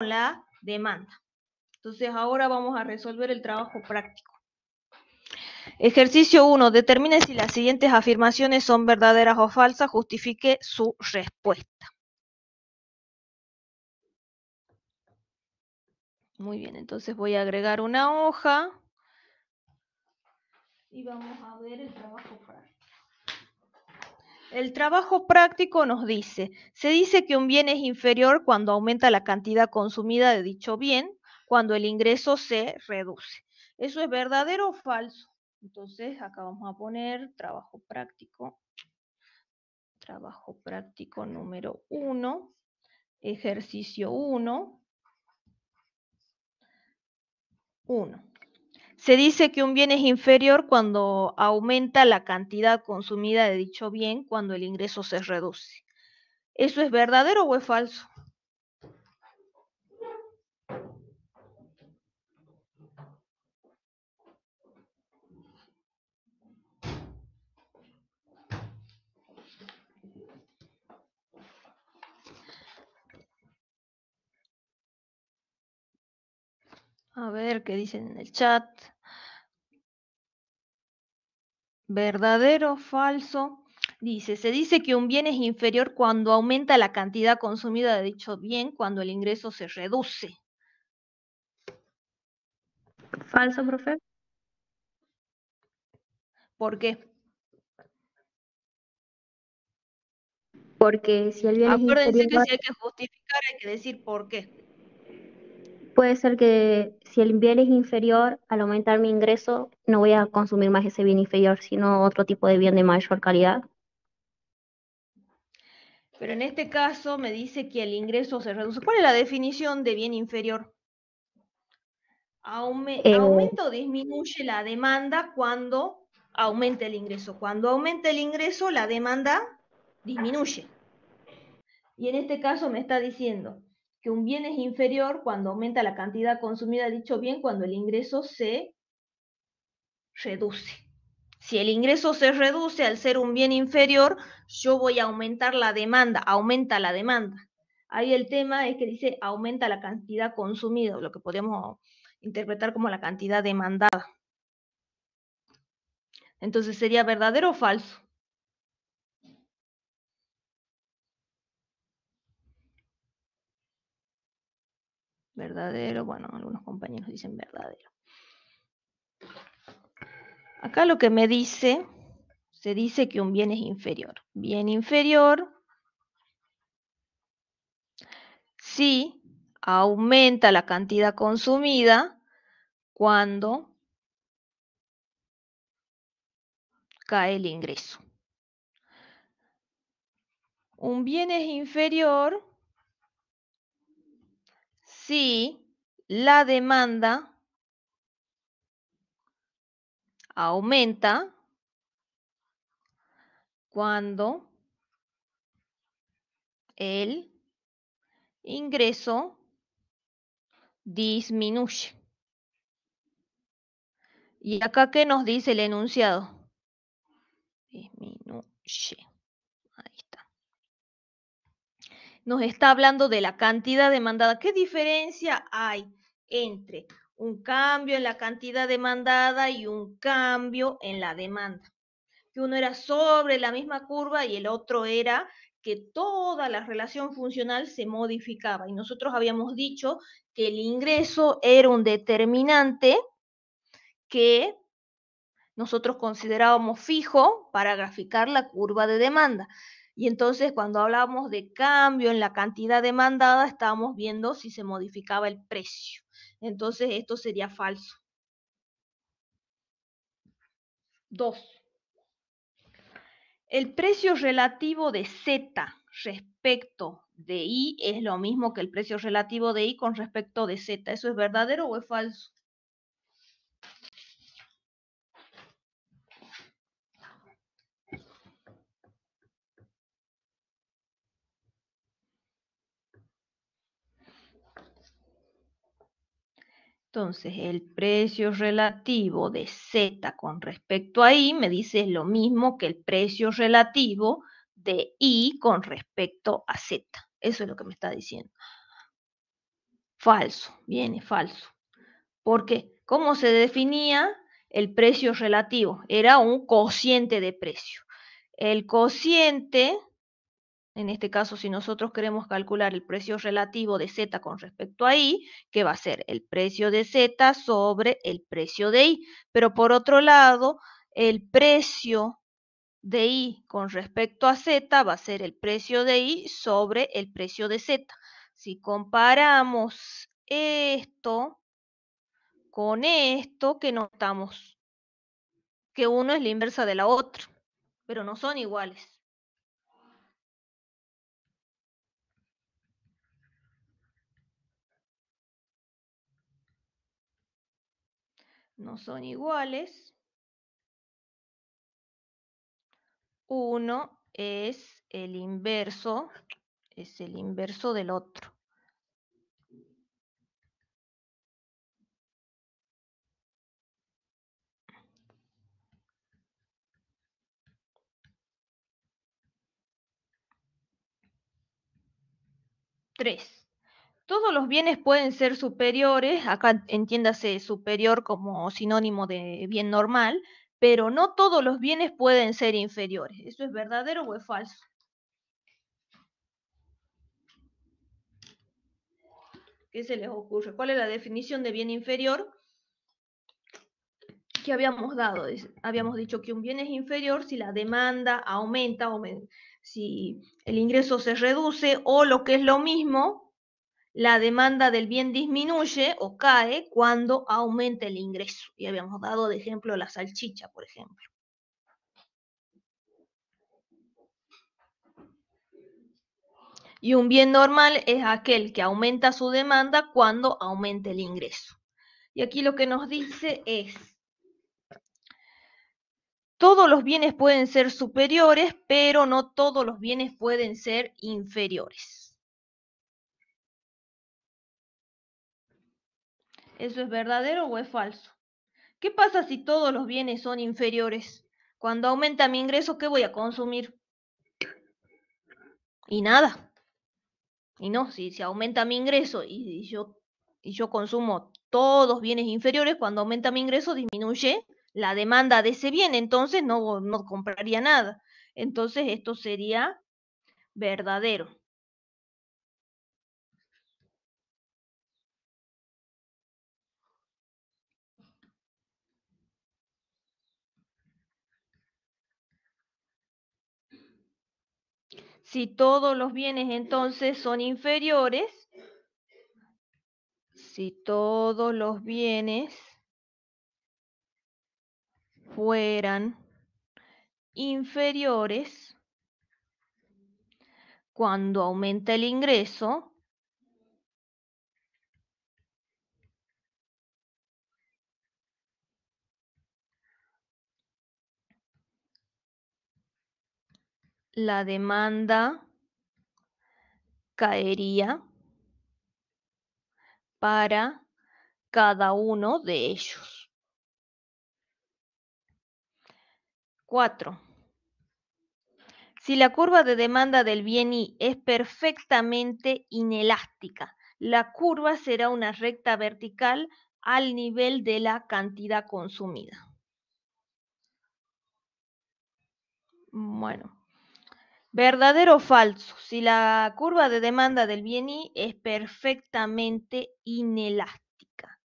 la demanda. Entonces ahora vamos a resolver el trabajo práctico. Ejercicio 1. Determine si las siguientes afirmaciones son verdaderas o falsas. Justifique su respuesta. Muy bien, entonces voy a agregar una hoja y vamos a ver el trabajo práctico. El trabajo práctico nos dice, se dice que un bien es inferior cuando aumenta la cantidad consumida de dicho bien, cuando el ingreso se reduce. ¿Eso es verdadero o falso? Entonces, acá vamos a poner trabajo práctico. Trabajo práctico número uno, ejercicio uno, uno. Se dice que un bien es inferior cuando aumenta la cantidad consumida de dicho bien cuando el ingreso se reduce. ¿Eso es verdadero o es falso? A ver qué dicen en el chat. ¿Verdadero o falso? Dice, se dice que un bien es inferior cuando aumenta la cantidad consumida de dicho bien, cuando el ingreso se reduce. Falso, profe. ¿Por qué? Porque si el bien Acuérdense que si hay que justificar hay que decir por qué puede ser que si el bien es inferior, al aumentar mi ingreso, no voy a consumir más ese bien inferior, sino otro tipo de bien de mayor calidad. Pero en este caso me dice que el ingreso se reduce. ¿Cuál es la definición de bien inferior? Eh, Aumento o disminuye la demanda cuando aumenta el ingreso. Cuando aumenta el ingreso, la demanda disminuye. Y en este caso me está diciendo un bien es inferior cuando aumenta la cantidad consumida dicho bien cuando el ingreso se reduce. Si el ingreso se reduce al ser un bien inferior, yo voy a aumentar la demanda, aumenta la demanda. Ahí el tema es que dice aumenta la cantidad consumida, lo que podemos interpretar como la cantidad demandada. Entonces sería verdadero o falso. verdadero, bueno, algunos compañeros dicen verdadero. Acá lo que me dice, se dice que un bien es inferior. Bien inferior si aumenta la cantidad consumida cuando cae el ingreso. Un bien es inferior si la demanda aumenta cuando el ingreso disminuye. ¿Y acá qué nos dice el enunciado? Disminuye. nos está hablando de la cantidad demandada. ¿Qué diferencia hay entre un cambio en la cantidad demandada y un cambio en la demanda? Que uno era sobre la misma curva y el otro era que toda la relación funcional se modificaba. Y nosotros habíamos dicho que el ingreso era un determinante que nosotros considerábamos fijo para graficar la curva de demanda. Y entonces cuando hablábamos de cambio en la cantidad demandada, estábamos viendo si se modificaba el precio. Entonces esto sería falso. Dos. El precio relativo de Z respecto de I es lo mismo que el precio relativo de I con respecto de Z. ¿Eso es verdadero o es falso? Entonces, el precio relativo de Z con respecto a I me dice lo mismo que el precio relativo de I con respecto a Z. Eso es lo que me está diciendo. Falso, viene falso. Porque, ¿cómo se definía el precio relativo? Era un cociente de precio. El cociente en este caso, si nosotros queremos calcular el precio relativo de Z con respecto a i, que va a ser el precio de Z sobre el precio de i. Pero por otro lado, el precio de i con respecto a Z va a ser el precio de Y sobre el precio de Z. Si comparamos esto con esto, que notamos que uno es la inversa de la otra, pero no son iguales. no son iguales. Uno es el inverso, es el inverso del otro. Tres. Todos los bienes pueden ser superiores, acá entiéndase superior como sinónimo de bien normal, pero no todos los bienes pueden ser inferiores. ¿Eso es verdadero o es falso? ¿Qué se les ocurre? ¿Cuál es la definición de bien inferior? Que habíamos dado, habíamos dicho que un bien es inferior si la demanda aumenta, o si el ingreso se reduce o lo que es lo mismo, la demanda del bien disminuye o cae cuando aumenta el ingreso. Y habíamos dado de ejemplo la salchicha, por ejemplo. Y un bien normal es aquel que aumenta su demanda cuando aumenta el ingreso. Y aquí lo que nos dice es, todos los bienes pueden ser superiores, pero no todos los bienes pueden ser inferiores. ¿Eso es verdadero o es falso? ¿Qué pasa si todos los bienes son inferiores? Cuando aumenta mi ingreso, ¿qué voy a consumir? Y nada. Y no, si, aumenta mi ingreso y, yo, y yo consumo todos bienes inferiores, cuando aumenta mi ingreso disminuye la demanda de ese bien, entonces no, no compraría nada. Entonces esto sería verdadero. Si todos los bienes entonces son inferiores, si todos los bienes fueran inferiores, cuando aumenta el ingreso, la demanda caería para cada uno de ellos. 4. Si la curva de demanda del bien y es perfectamente inelástica, la curva será una recta vertical al nivel de la cantidad consumida. Bueno, Verdadero o falso, si la curva de demanda del bien I es perfectamente inelástica,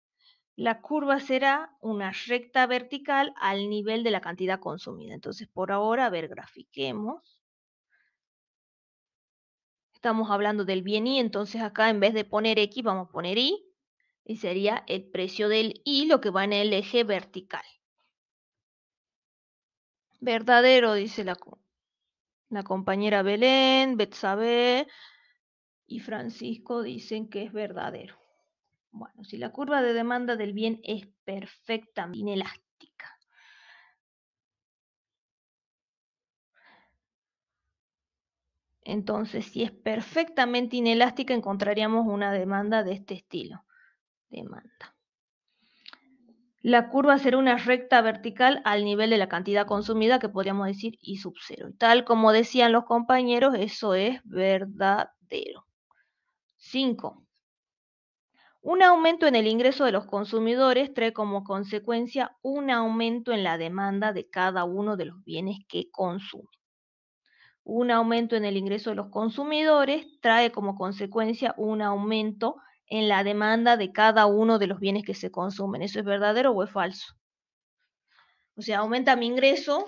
la curva será una recta vertical al nivel de la cantidad consumida. Entonces, por ahora, a ver, grafiquemos. Estamos hablando del bien Y, entonces acá en vez de poner X vamos a poner Y y sería el precio del Y lo que va en el eje vertical. Verdadero, dice la, curva. La compañera Belén, Betsabe y Francisco dicen que es verdadero. Bueno, si la curva de demanda del bien es perfectamente inelástica. Entonces, si es perfectamente inelástica, encontraríamos una demanda de este estilo. Demanda la curva será una recta vertical al nivel de la cantidad consumida, que podríamos decir I sub 0. tal como decían los compañeros, eso es verdadero. 5. Un aumento en el ingreso de los consumidores trae como consecuencia un aumento en la demanda de cada uno de los bienes que consume. Un aumento en el ingreso de los consumidores trae como consecuencia un aumento en la demanda de cada uno de los bienes que se consumen. ¿Eso es verdadero o es falso? O sea, aumenta mi ingreso.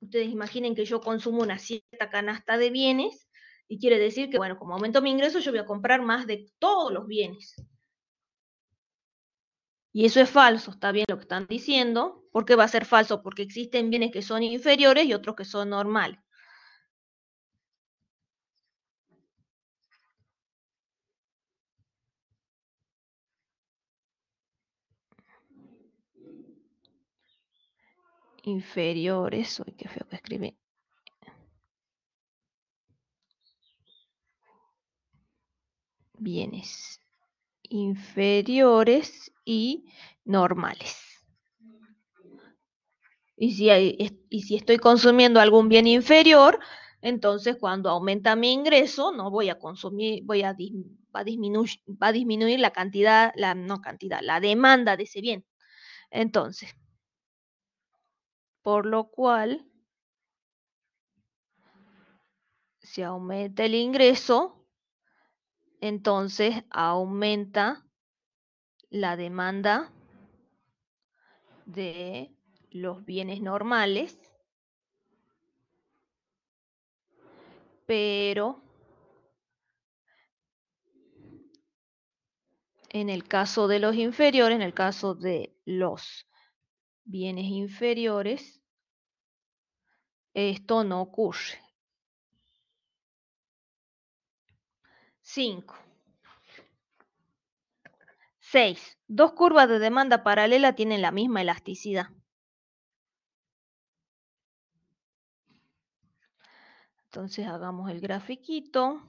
Ustedes imaginen que yo consumo una cierta canasta de bienes y quiere decir que, bueno, como aumento mi ingreso, yo voy a comprar más de todos los bienes. Y eso es falso, está bien lo que están diciendo. ¿Por qué va a ser falso? Porque existen bienes que son inferiores y otros que son normales. inferiores. Uy, qué feo que escribí. Bienes inferiores y normales. Y si, estoy consumiendo algún bien inferior, entonces cuando aumenta mi ingreso, no voy a consumir, voy a, va, a disminuir, va a disminuir la cantidad, la no cantidad, la demanda de ese bien. Entonces, por lo cual si aumenta el ingreso, entonces aumenta la demanda de los bienes normales, pero en el caso de los inferiores, en el caso de los bienes inferiores, esto no ocurre. 5. 6. Dos curvas de demanda paralela tienen la misma elasticidad. Entonces hagamos el grafiquito.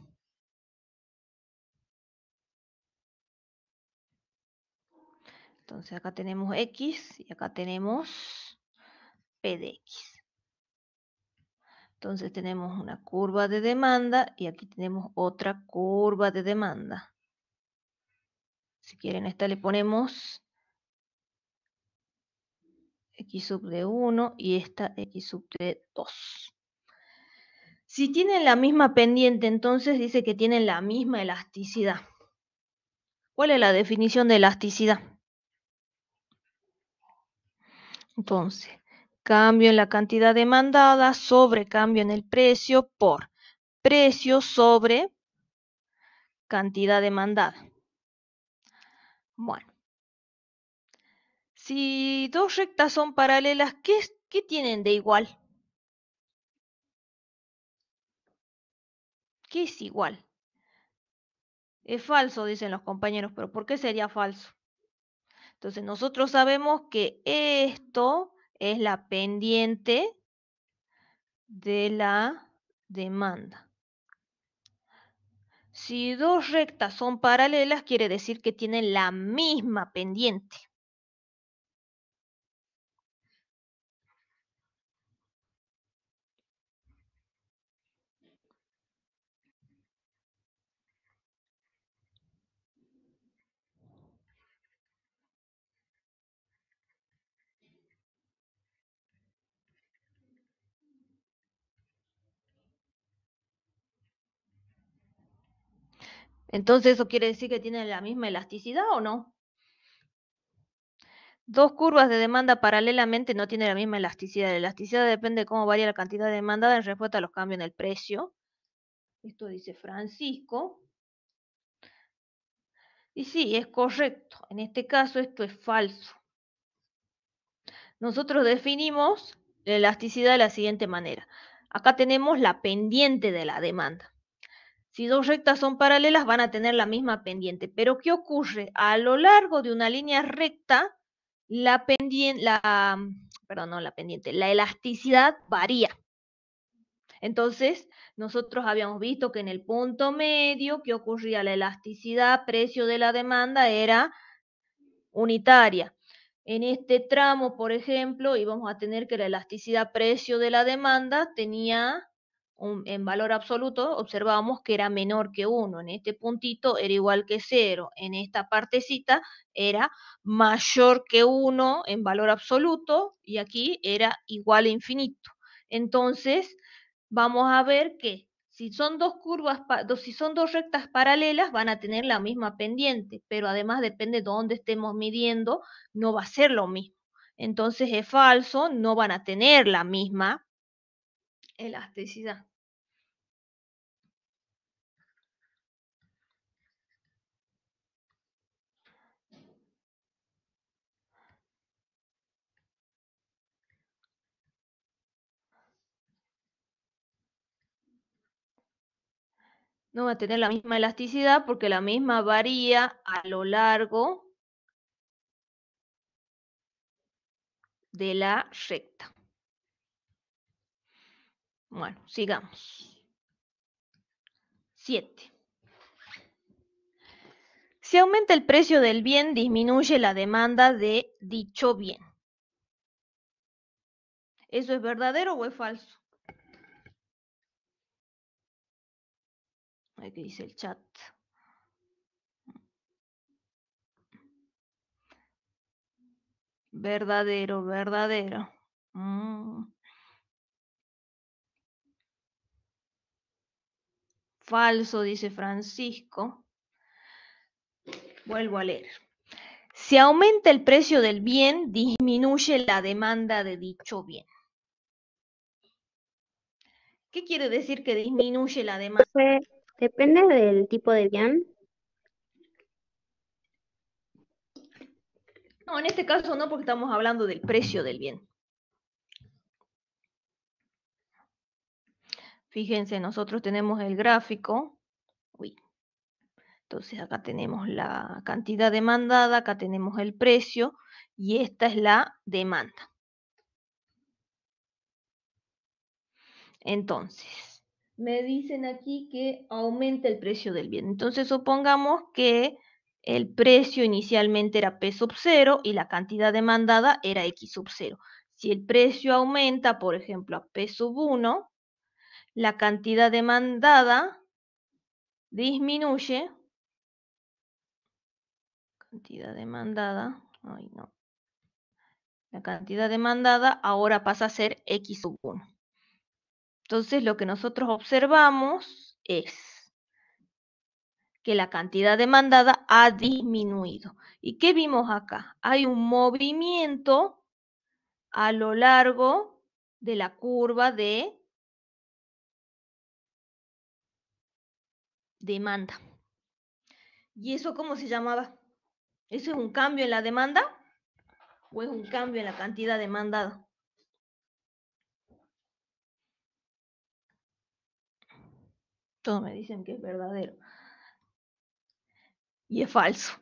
Entonces acá tenemos X y acá tenemos P de X. Entonces tenemos una curva de demanda y aquí tenemos otra curva de demanda. Si quieren, esta le ponemos x sub de 1 y esta x sub de 2. Si tienen la misma pendiente, entonces dice que tienen la misma elasticidad. ¿Cuál es la definición de elasticidad? Entonces, cambio en la cantidad demandada sobre cambio en el precio por precio sobre cantidad demandada. Bueno, si dos rectas son paralelas, ¿qué, tienen de igual? ¿Qué es igual? Es falso, dicen los compañeros, pero ¿por qué sería falso? Entonces nosotros sabemos que esto es la pendiente de la demanda. Si dos rectas son paralelas, quiere decir que tienen la misma pendiente. Entonces, ¿eso quiere decir que tienen la misma elasticidad o no? Dos curvas de demanda paralelamente no tienen la misma elasticidad. La elasticidad depende de cómo varía la cantidad demandada en respuesta a los cambios en el precio. Esto dice Francisco. Y sí, es correcto. En este caso esto es falso. Nosotros definimos la elasticidad de la siguiente manera. Acá tenemos la pendiente de la demanda. Si dos rectas son paralelas, van a tener la misma pendiente. Pero ¿qué ocurre? A lo largo de una línea recta, la pendiente, la, perdón, no la pendiente, la elasticidad varía. Entonces, nosotros habíamos visto que en el punto medio, ¿qué ocurría la elasticidad, precio de la demanda era unitaria. En este tramo, por ejemplo, íbamos a tener que la elasticidad precio de la demanda tenía en valor absoluto observábamos que era menor que 1, en este puntito era igual que 0, en esta partecita era mayor que 1 en valor absoluto y aquí era igual a infinito. Entonces, vamos a ver que si son dos curvas, si son dos rectas paralelas, van a tener la misma pendiente, pero además depende de dónde estemos midiendo, no va a ser lo mismo. Entonces es falso, no van a tener la misma elasticidad no va a tener la misma elasticidad porque la misma varía a lo largo de la recta. Bueno, sigamos. Siete. Si aumenta el precio del bien, disminuye la demanda de dicho bien. ¿Eso es verdadero o es falso? ¿Qué dice el chat. Verdadero, verdadero. Mm. Falso, dice Francisco. Vuelvo a leer. Si aumenta el precio del bien, disminuye la demanda de dicho bien. ¿Qué quiere decir que disminuye la demanda? Pues, eh, depende del tipo de bien. No, en este caso no, porque estamos hablando del precio del bien. Fíjense, nosotros tenemos el gráfico. Uy. Entonces acá tenemos la cantidad demandada, acá tenemos el precio y esta es la demanda. Entonces, me dicen aquí que aumenta el precio del bien. Entonces, supongamos que el precio inicialmente era P sub 0 y la cantidad demandada era X sub 0. Si el precio aumenta, por ejemplo, a P sub 1, la cantidad demandada disminuye. Cantidad demandada. Ay, no. La cantidad demandada ahora pasa a ser x sub 1. Entonces lo que nosotros observamos es que la cantidad demandada ha disminuido. ¿Y qué vimos acá? Hay un movimiento a lo largo de la curva de demanda. ¿Y eso cómo se llamaba? ¿Eso es un cambio en la demanda o es un cambio en la cantidad demandada? Todos me dicen que es verdadero. Y es falso.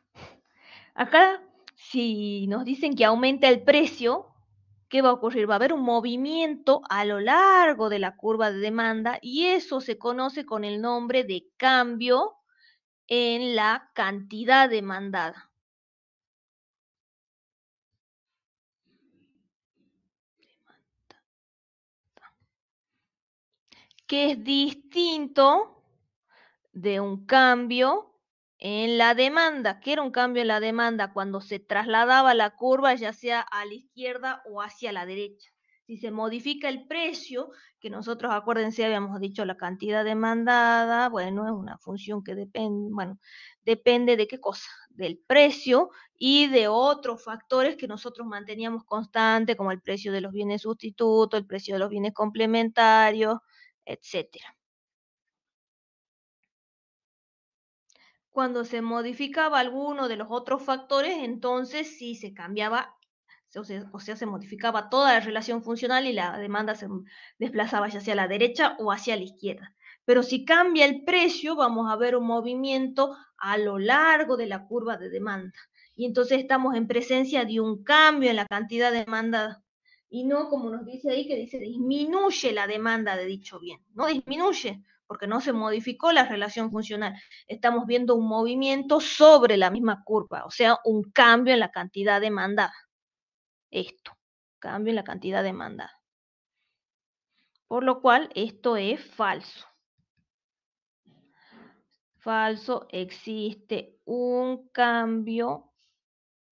Acá, si nos dicen que aumenta el precio, ¿Qué va a ocurrir? Va a haber un movimiento a lo largo de la curva de demanda y eso se conoce con el nombre de cambio en la cantidad demandada. que es distinto de un cambio en la demanda, que era un cambio en la demanda cuando se trasladaba la curva ya sea a la izquierda o hacia la derecha. Si se modifica el precio, que nosotros acuérdense habíamos dicho la cantidad demandada, bueno, es una función que depende, bueno, depende de qué cosa, del precio y de otros factores que nosotros manteníamos constante, como el precio de los bienes sustitutos, el precio de los bienes complementarios, etcétera. Cuando se modificaba alguno de los otros factores, entonces sí se cambiaba, o sea, se modificaba toda la relación funcional y la demanda se desplazaba ya hacia la derecha o hacia la izquierda. Pero si cambia el precio, vamos a ver un movimiento a lo largo de la curva de demanda. Y entonces estamos en presencia de un cambio en la cantidad demandada. y no como nos dice ahí que dice disminuye la demanda de dicho bien, no disminuye, porque no se modificó la relación funcional. Estamos viendo un movimiento sobre la misma curva, o sea, un cambio en la cantidad demandada. Esto, cambio en la cantidad demandada. Por lo cual, esto es falso. Falso, existe un cambio,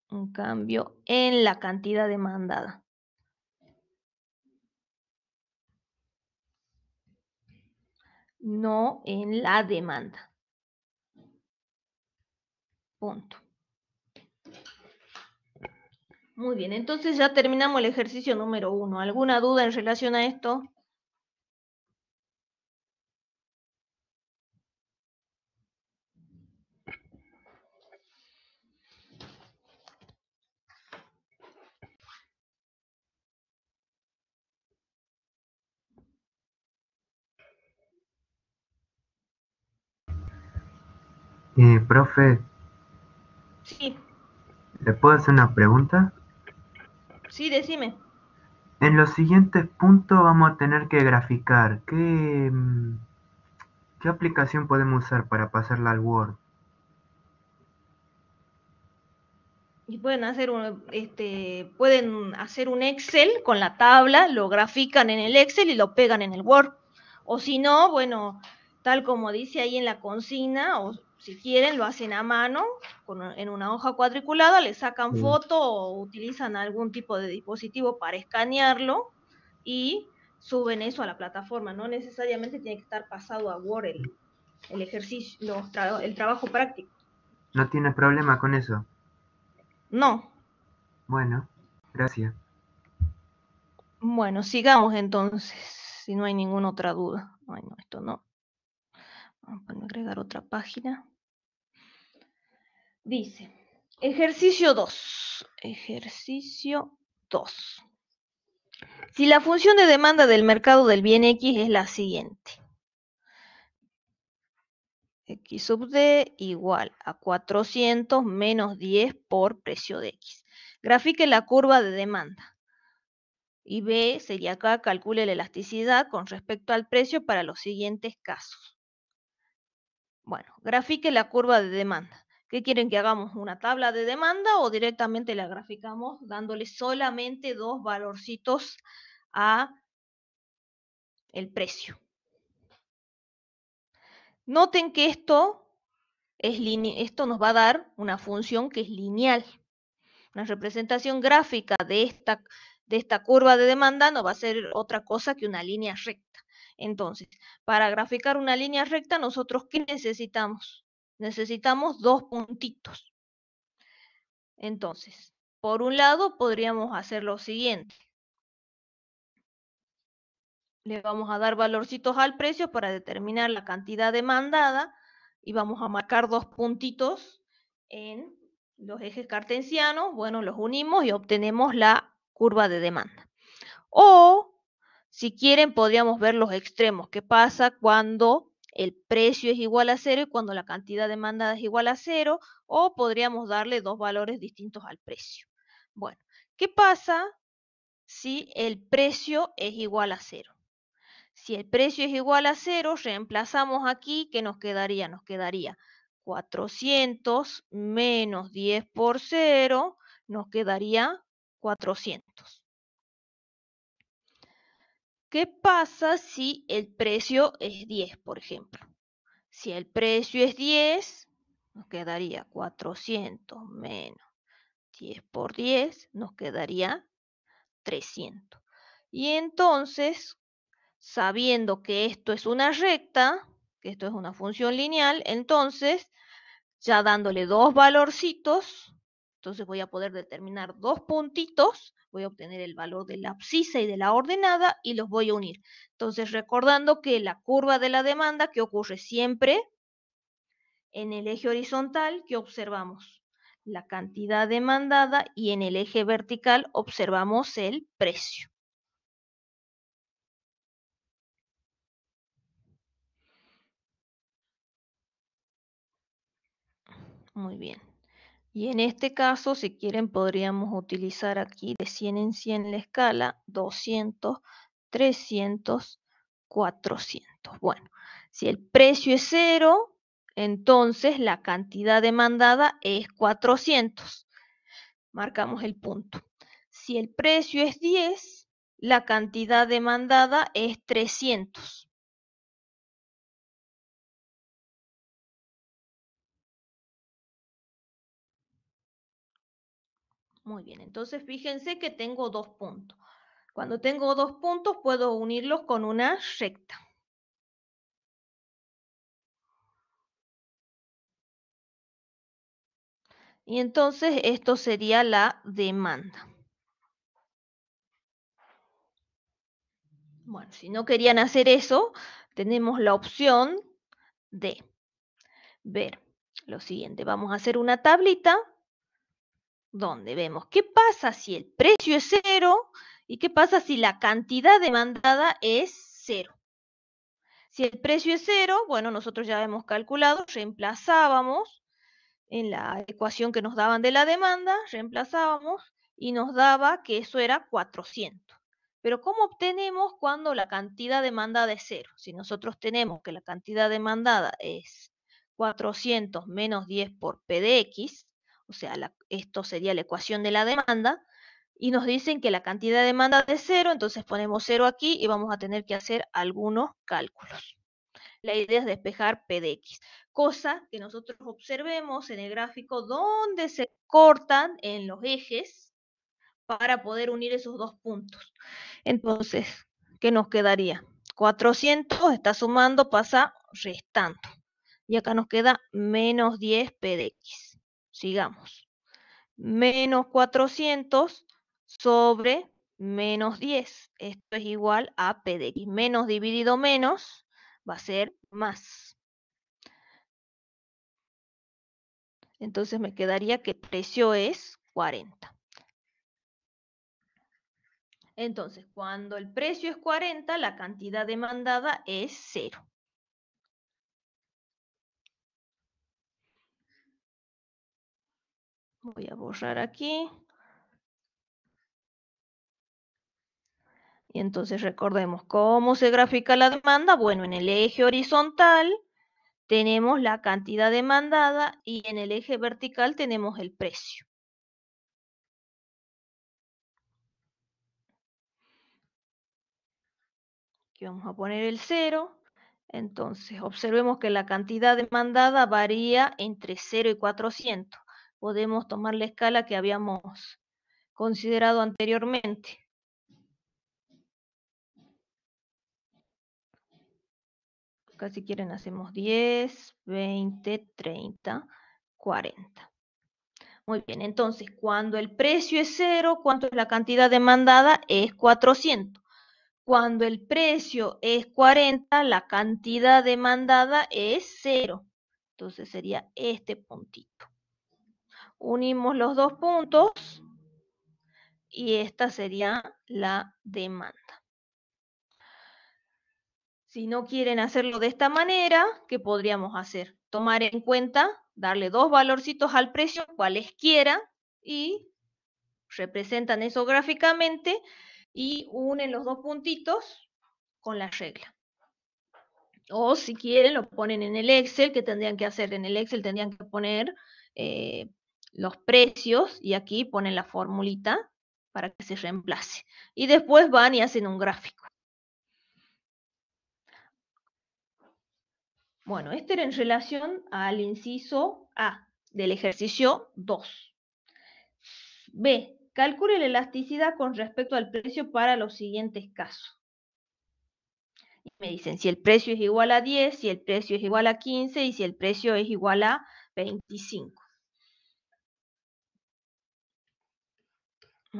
un cambio en la cantidad demandada. no en la demanda. Punto. Muy bien, entonces ya terminamos el ejercicio número uno. ¿Alguna duda en relación a esto? Eh, profe. Sí. ¿Le puedo hacer una pregunta? Sí, decime. En los siguientes puntos vamos a tener que graficar. Mm, ¿Qué, aplicación podemos usar para pasarla al Word? Y pueden hacer un, este, pueden hacer un Excel con la tabla, lo grafican en el Excel y lo pegan en el Word. O si no, bueno, tal como dice ahí en la consigna, o si quieren, lo hacen a mano, en una hoja cuadriculada, le sacan foto o utilizan algún tipo de dispositivo para escanearlo y suben eso a la plataforma. No necesariamente tiene que estar pasado a Word el, ejercicio, el trabajo práctico. ¿No tiene problema con eso? No. Bueno, gracias. Bueno, sigamos entonces, si no hay ninguna otra duda. Bueno, esto no. Vamos ah, a agregar otra página. Dice, ejercicio 2. Ejercicio 2. Si la función de demanda del mercado del bien X es la siguiente. X sub D igual a 400 menos 10 por precio de X. Grafique la curva de demanda. Y B sería acá, calcule la elasticidad con respecto al precio para los siguientes casos. Bueno, grafique la curva de demanda. ¿Qué quieren que hagamos? ¿Una tabla de demanda o directamente la graficamos dándole solamente dos valorcitos a el precio? Noten que esto, es esto nos va a dar una función que es lineal. Una representación gráfica de esta, de esta curva de demanda no va a ser otra cosa que una línea recta. Entonces, para graficar una línea recta, nosotros ¿qué necesitamos? Necesitamos dos puntitos. Entonces, por un lado podríamos hacer lo siguiente. Le vamos a dar valorcitos al precio para determinar la cantidad demandada y vamos a marcar dos puntitos en los ejes cartesianos. Bueno, los unimos y obtenemos la curva de demanda. O si quieren, podríamos ver los extremos. ¿Qué pasa cuando el precio es igual a cero y cuando la cantidad demandada es igual a cero? O podríamos darle dos valores distintos al precio. Bueno, ¿qué pasa si el precio es igual a cero? Si el precio es igual a cero, reemplazamos aquí, ¿qué nos quedaría? Nos quedaría 400 menos 10 por cero, nos quedaría 400. ¿Qué pasa si el precio es 10, por ejemplo? Si el precio es 10, nos quedaría 400 menos 10 por 10, nos quedaría 300. Y entonces, sabiendo que esto es una recta, que esto es una función lineal, entonces, ya dándole dos valorcitos, entonces voy a poder determinar dos puntitos, voy a obtener el valor de la abscisa y de la ordenada y los voy a unir. Entonces recordando que la curva de la demanda que ocurre siempre en el eje horizontal que observamos la cantidad demandada y en el eje vertical observamos el precio. Muy bien. Y en este caso, si quieren, podríamos utilizar aquí de 100 en 100 la escala, 200, 300, 400. Bueno, si el precio es 0, entonces la cantidad demandada es 400. Marcamos el punto. Si el precio es 10, la cantidad demandada es 300. Muy bien, entonces fíjense que tengo dos puntos. Cuando tengo dos puntos puedo unirlos con una recta. Y entonces esto sería la demanda. Bueno, si no querían hacer eso, tenemos la opción de ver lo siguiente. Vamos a hacer una tablita donde vemos qué pasa si el precio es cero y qué pasa si la cantidad demandada es cero. Si el precio es cero, bueno, nosotros ya hemos calculado, reemplazábamos en la ecuación que nos daban de la demanda, reemplazábamos y nos daba que eso era 400. Pero ¿cómo obtenemos cuando la cantidad demandada es cero? Si nosotros tenemos que la cantidad demandada es 400 menos 10 por PDX, o sea, esto sería la ecuación de la demanda, y nos dicen que la cantidad de demanda es de cero, entonces ponemos cero aquí y vamos a tener que hacer algunos cálculos. La idea es despejar P de X, cosa que nosotros observemos en el gráfico donde se cortan en los ejes para poder unir esos dos puntos. Entonces, ¿qué nos quedaría? 400 está sumando, pasa restando. Y acá nos queda menos 10 P de X sigamos. Menos 400 sobre menos 10. Esto es igual a P de X. Menos dividido menos va a ser más. Entonces me quedaría que el precio es 40. Entonces, cuando el precio es 40, la cantidad demandada es 0. Voy a borrar aquí. Y entonces recordemos cómo se grafica la demanda. Bueno, en el eje horizontal tenemos la cantidad demandada y en el eje vertical tenemos el precio. Aquí vamos a poner el cero. Entonces, observemos que la cantidad demandada varía entre 0 y 400 podemos tomar la escala que habíamos considerado anteriormente. Acá si quieren hacemos 10, 20, 30, 40. Muy bien, entonces cuando el precio es cero, ¿cuánto es la cantidad demandada? Es 400. Cuando el precio es 40, la cantidad demandada es cero. Entonces sería este puntito unimos los dos puntos y esta sería la demanda. Si no quieren hacerlo de esta manera, ¿qué podríamos hacer? Tomar en cuenta, darle dos valorcitos al precio, cualesquiera, y representan eso gráficamente y unen los dos puntitos con la regla. O si quieren, lo ponen en el Excel, que tendrían que hacer en el Excel, tendrían que poner eh, los precios y aquí ponen la formulita para que se reemplace. Y después van y hacen un gráfico. Bueno, este era en relación al inciso A del ejercicio 2. B. Calcule la elasticidad con respecto al precio para los siguientes casos. Y me dicen si el precio es igual a 10, si el precio es igual a 15 y si el precio es igual a 25.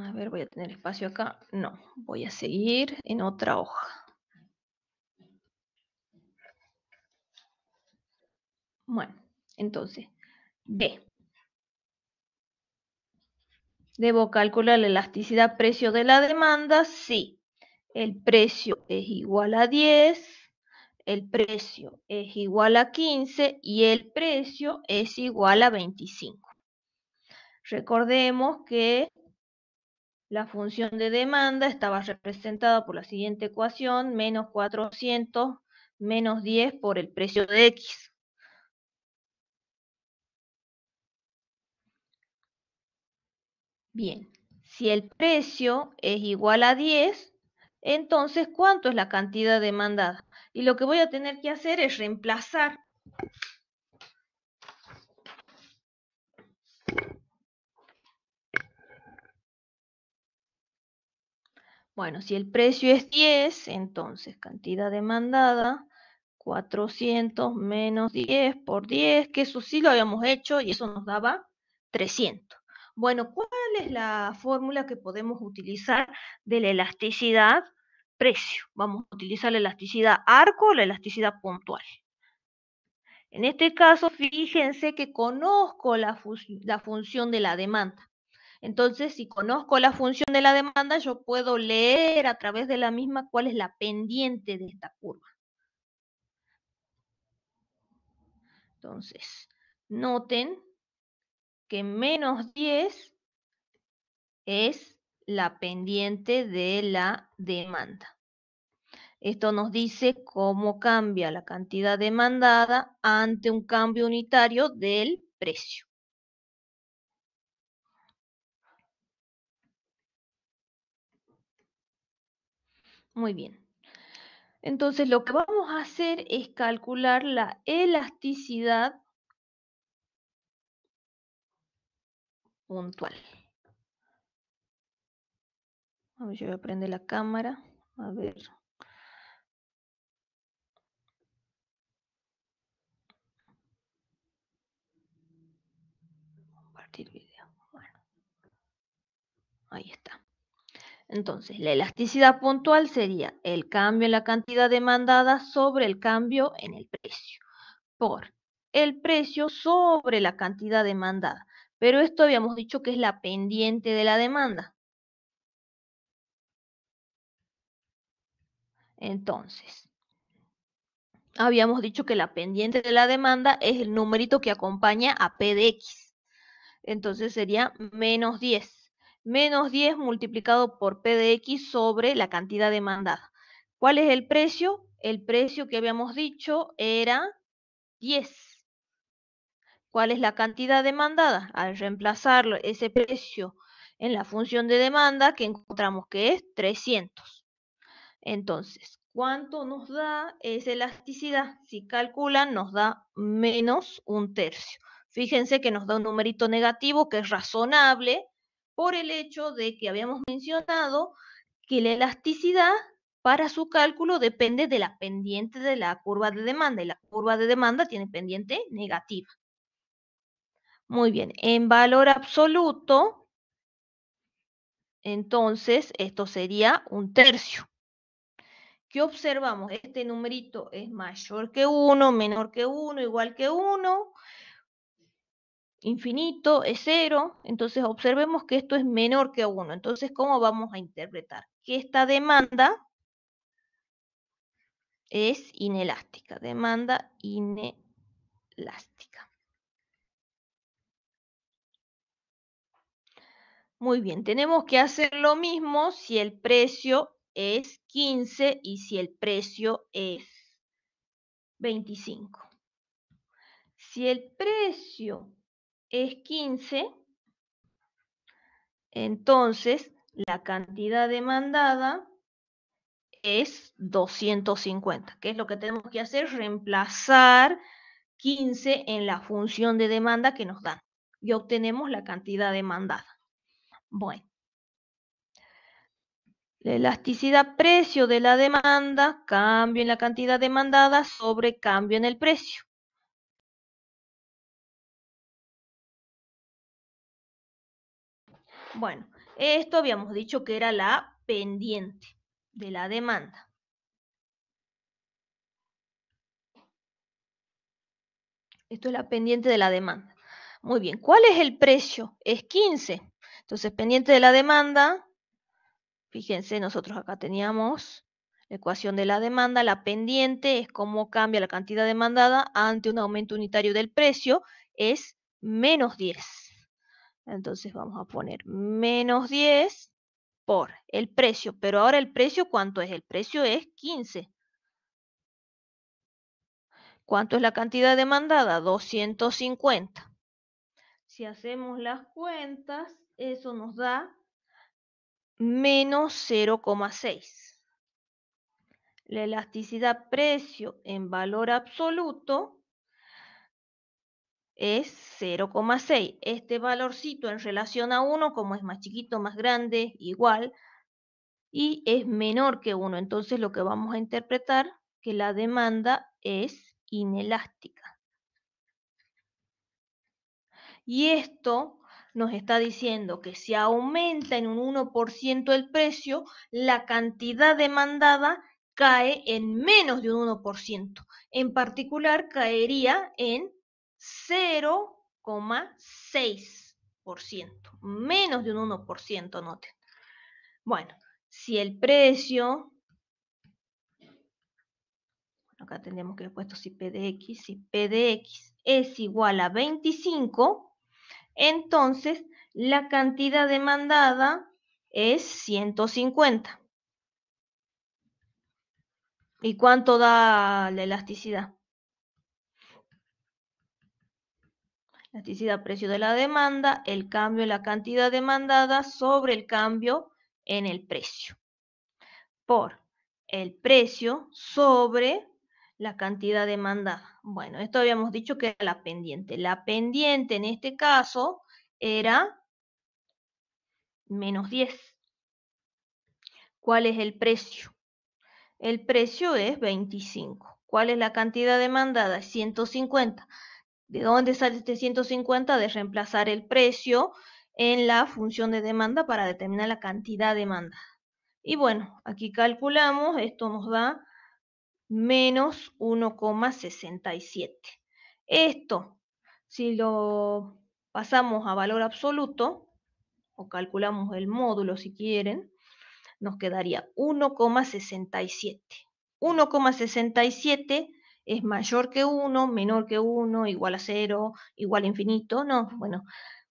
A ver, voy a tener espacio acá. No, voy a seguir en otra hoja. Bueno, entonces, B. ¿Debo calcular la elasticidad precio de la demanda? Sí. El precio es igual a 10, el precio es igual a 15 y el precio es igual a 25. Recordemos que la función de demanda estaba representada por la siguiente ecuación, menos 400 menos 10 por el precio de X. Bien, si el precio es igual a 10, entonces, ¿cuánto es la cantidad demandada? Y lo que voy a tener que hacer es reemplazar Bueno, si el precio es 10, entonces cantidad demandada, 400 menos 10 por 10, que eso sí lo habíamos hecho y eso nos daba 300. Bueno, ¿cuál es la fórmula que podemos utilizar de la elasticidad precio? Vamos a utilizar la elasticidad arco o la elasticidad puntual. En este caso, fíjense que conozco la, la función de la demanda. Entonces, si conozco la función de la demanda, yo puedo leer a través de la misma cuál es la pendiente de esta curva. Entonces, noten que menos 10 es la pendiente de la demanda. Esto nos dice cómo cambia la cantidad demandada ante un cambio unitario del precio. Muy bien. Entonces lo que vamos a hacer es calcular la elasticidad puntual. A ver, yo voy a prender la cámara. A ver. Compartir video. Bueno. Ahí está. Entonces, la elasticidad puntual sería el cambio en la cantidad demandada sobre el cambio en el precio, por el precio sobre la cantidad demandada. Pero esto habíamos dicho que es la pendiente de la demanda. Entonces, habíamos dicho que la pendiente de la demanda es el numerito que acompaña a P de X. Entonces sería menos 10 menos 10 multiplicado por P de X sobre la cantidad demandada. ¿Cuál es el precio? El precio que habíamos dicho era 10. ¿Cuál es la cantidad demandada? Al reemplazar ese precio en la función de demanda que encontramos que es 300. Entonces, ¿cuánto nos da esa elasticidad? Si calculan, nos da menos un tercio. Fíjense que nos da un numerito negativo que es razonable por el hecho de que habíamos mencionado que la elasticidad para su cálculo depende de la pendiente de la curva de demanda y la curva de demanda tiene pendiente negativa. Muy bien, en valor absoluto, entonces esto sería un tercio. ¿Qué observamos? Este numerito es mayor que 1, menor que 1, igual que 1 infinito es cero, entonces observemos que esto es menor que 1. Entonces, ¿cómo vamos a interpretar? Que esta demanda es inelástica, demanda inelástica. Muy bien, tenemos que hacer lo mismo si el precio es 15 y si el precio es 25. Si el precio es 15, entonces la cantidad demandada es 250. ¿Qué es lo que tenemos que hacer? Reemplazar 15 en la función de demanda que nos dan y obtenemos la cantidad demandada. Bueno, la elasticidad precio de la demanda, cambio en la cantidad demandada sobre cambio en el precio. Bueno, esto habíamos dicho que era la pendiente de la demanda. Esto es la pendiente de la demanda. Muy bien, ¿cuál es el precio? Es 15. Entonces, pendiente de la demanda, fíjense, nosotros acá teníamos la ecuación de la demanda, la pendiente es cómo cambia la cantidad demandada ante un aumento unitario del precio, es menos 10. Entonces vamos a poner menos 10 por el precio. Pero ahora el precio, ¿cuánto es? El precio es 15. ¿Cuánto es la cantidad demandada? 250. Si hacemos las cuentas, eso nos da menos 0,6. La elasticidad precio en valor absoluto es 0,6. Este valorcito en relación a 1, como es más chiquito, más grande, igual, y es menor que 1. Entonces lo que vamos a interpretar que la demanda es inelástica. Y esto nos está diciendo que si aumenta en un 1% el precio, la cantidad demandada cae en menos de un 1%. En particular, caería en 0,6%, menos de un 1%, noten. Bueno, si el precio, acá tenemos que haber puesto si P de X, si P de X es igual a 25, entonces la cantidad demandada es 150. ¿Y cuánto da la elasticidad? elasticidad precio de la demanda, el cambio en la cantidad demandada sobre el cambio en el precio. Por el precio sobre la cantidad demandada. Bueno, esto habíamos dicho que era la pendiente. La pendiente en este caso era menos 10. ¿Cuál es el precio? El precio es 25. ¿Cuál es la cantidad demandada? 150. ¿De dónde sale este 150? De reemplazar el precio en la función de demanda para determinar la cantidad de demanda. Y bueno, aquí calculamos, esto nos da menos 1,67. Esto, si lo pasamos a valor absoluto, o calculamos el módulo si quieren, nos quedaría 1,67. 1,67 es mayor que 1, menor que 1, igual a 0, igual a infinito, no, bueno,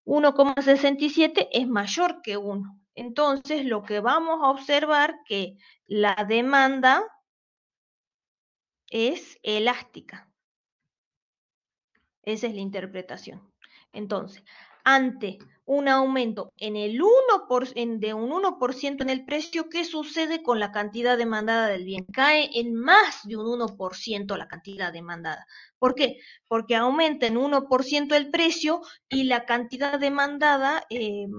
1,67 es mayor que 1. Entonces, lo que vamos a observar que la demanda es elástica. Esa es la interpretación. Entonces, ante un aumento en el 1 en, de un 1% en el precio, ¿qué sucede con la cantidad demandada del bien? Cae en más de un 1% la cantidad demandada. ¿Por qué? Porque aumenta en 1% el precio y la cantidad demandada em,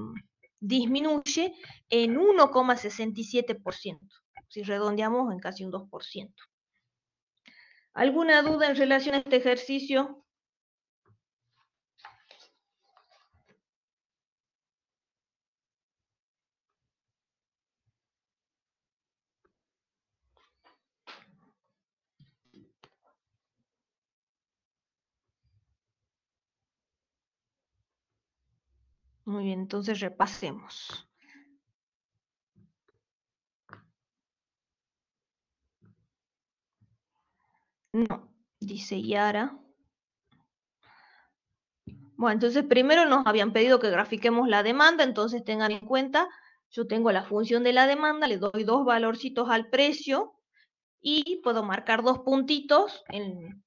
disminuye en 1,67%, si redondeamos en casi un 2%. ¿Alguna duda en relación a este ejercicio? Muy bien, entonces repasemos. No, dice Yara. Bueno, entonces primero nos habían pedido que grafiquemos la demanda, entonces tengan en cuenta, yo tengo la función de la demanda, le doy dos valorcitos al precio y puedo marcar dos puntitos en,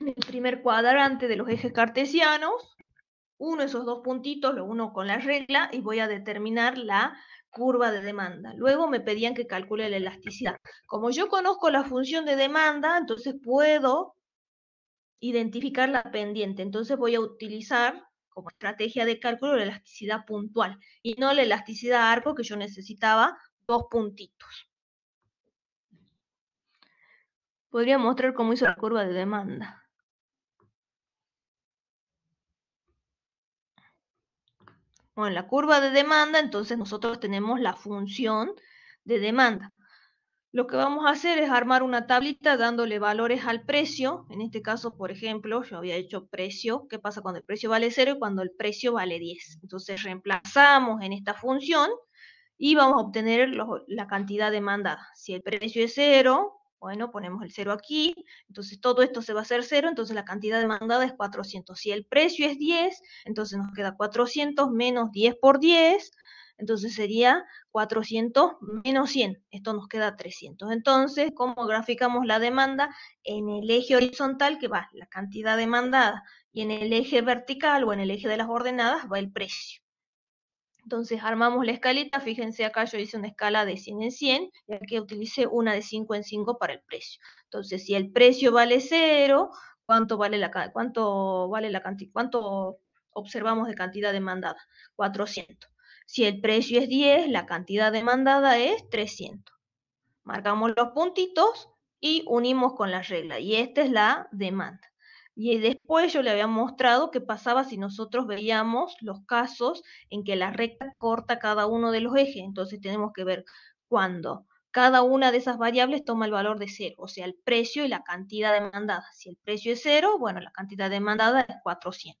el primer cuadrante de los ejes cartesianos uno esos dos puntitos, lo uno con la regla y voy a determinar la curva de demanda. Luego me pedían que calcule la elasticidad. Como yo conozco la función de demanda, entonces puedo identificar la pendiente. Entonces voy a utilizar como estrategia de cálculo la elasticidad puntual y no la elasticidad arco que yo necesitaba dos puntitos. Podría mostrar cómo hizo la curva de demanda. Bueno, en la curva de demanda, entonces nosotros tenemos la función de demanda. Lo que vamos a hacer es armar una tablita dándole valores al precio. En este caso, por ejemplo, yo había hecho precio. ¿Qué pasa cuando el precio vale 0 y cuando el precio vale 10? Entonces reemplazamos en esta función y vamos a obtener la cantidad demandada. Si el precio es 0, bueno, ponemos el cero aquí, entonces todo esto se va a hacer cero, entonces la cantidad demandada es 400. Si el precio es 10, entonces nos queda 400 menos 10 por 10, entonces sería 400 menos 100, esto nos queda 300. Entonces, ¿cómo graficamos la demanda? En el eje horizontal que va la cantidad demandada y en el eje vertical o en el eje de las ordenadas va el precio. Entonces armamos la escalita, fíjense acá yo hice una escala de 100 en 100, y aquí utilicé una de 5 en 5 para el precio. Entonces si el precio vale 0, ¿cuánto vale la, cuánto vale la cantidad? ¿Cuánto observamos de cantidad demandada? 400. Si el precio es 10, la cantidad demandada es 300. Marcamos los puntitos y unimos con la regla. Y esta es la demanda. Y después yo le había mostrado qué pasaba si nosotros veíamos los casos en que la recta corta cada uno de los ejes. Entonces tenemos que ver cuándo cada una de esas variables toma el valor de cero, o sea, el precio y la cantidad demandada. Si el precio es cero, bueno, la cantidad demandada es 400.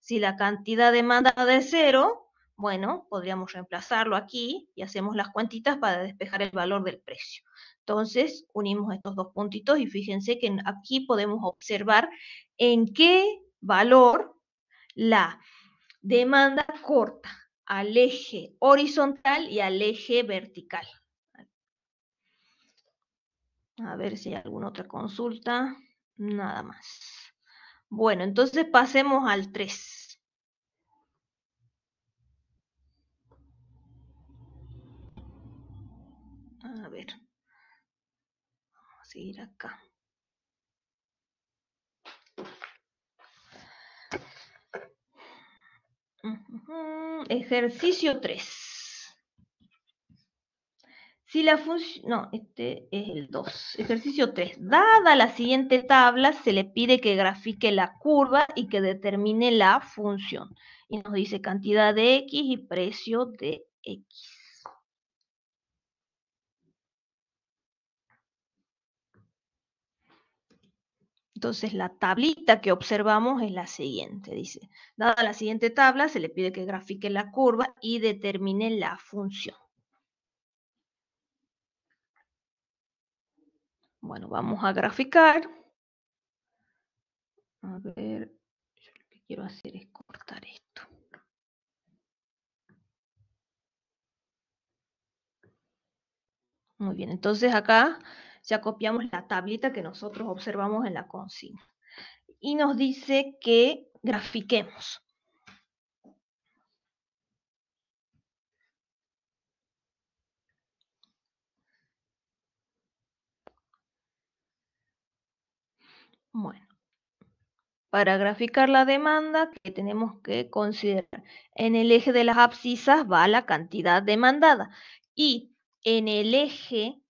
Si la cantidad demandada es cero, bueno, podríamos reemplazarlo aquí y hacemos las cuentitas para despejar el valor del precio. Entonces, unimos estos dos puntitos y fíjense que aquí podemos observar en qué valor la demanda corta al eje horizontal y al eje vertical. A ver si hay alguna otra consulta. Nada más. Bueno, entonces pasemos al 3. A ver. Vamos a seguir acá. Ejercicio 3. Si la función, no, este es el 2. Ejercicio 3. Dada la siguiente tabla, se le pide que grafique la curva y que determine la función. Y nos dice cantidad de X y precio de X. Entonces, la tablita que observamos es la siguiente, dice. Dada la siguiente tabla, se le pide que grafique la curva y determine la función. Bueno, vamos a graficar. A ver, yo lo que quiero hacer es cortar esto. Muy bien, entonces acá ya copiamos la tablita que nosotros observamos en la consigna. Y nos dice que grafiquemos. Bueno, para graficar la demanda que tenemos que considerar, en el eje de las abscisas va la cantidad demandada y en el eje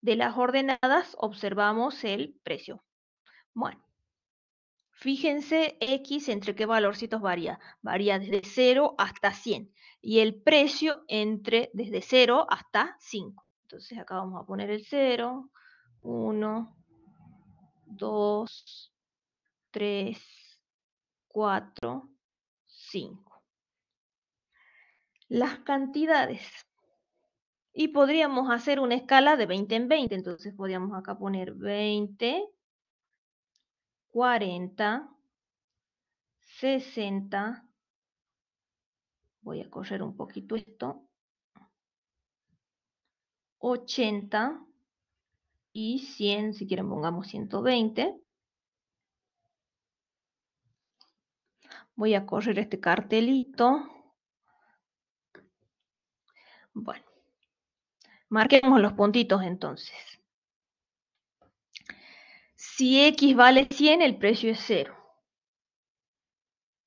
de las ordenadas observamos el precio. Bueno, fíjense X entre qué valorcitos varía. Varía desde 0 hasta 100 y el precio entre desde 0 hasta 5. Entonces acá vamos a poner el 0, 1, 2, 3, 4, 5. Las cantidades y podríamos hacer una escala de 20 en 20. Entonces podríamos acá poner 20, 40, 60. Voy a correr un poquito esto. 80 y 100, si quieren pongamos 120. Voy a correr este cartelito. Bueno, Marquemos los puntitos entonces. Si X vale 100, el precio es 0.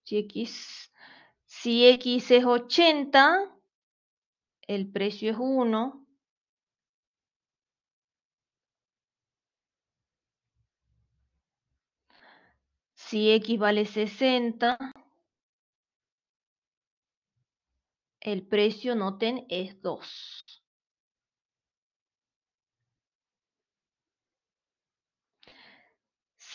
Si X, si X es 80, el precio es 1. si x vale 60, el precio, noten, es 2.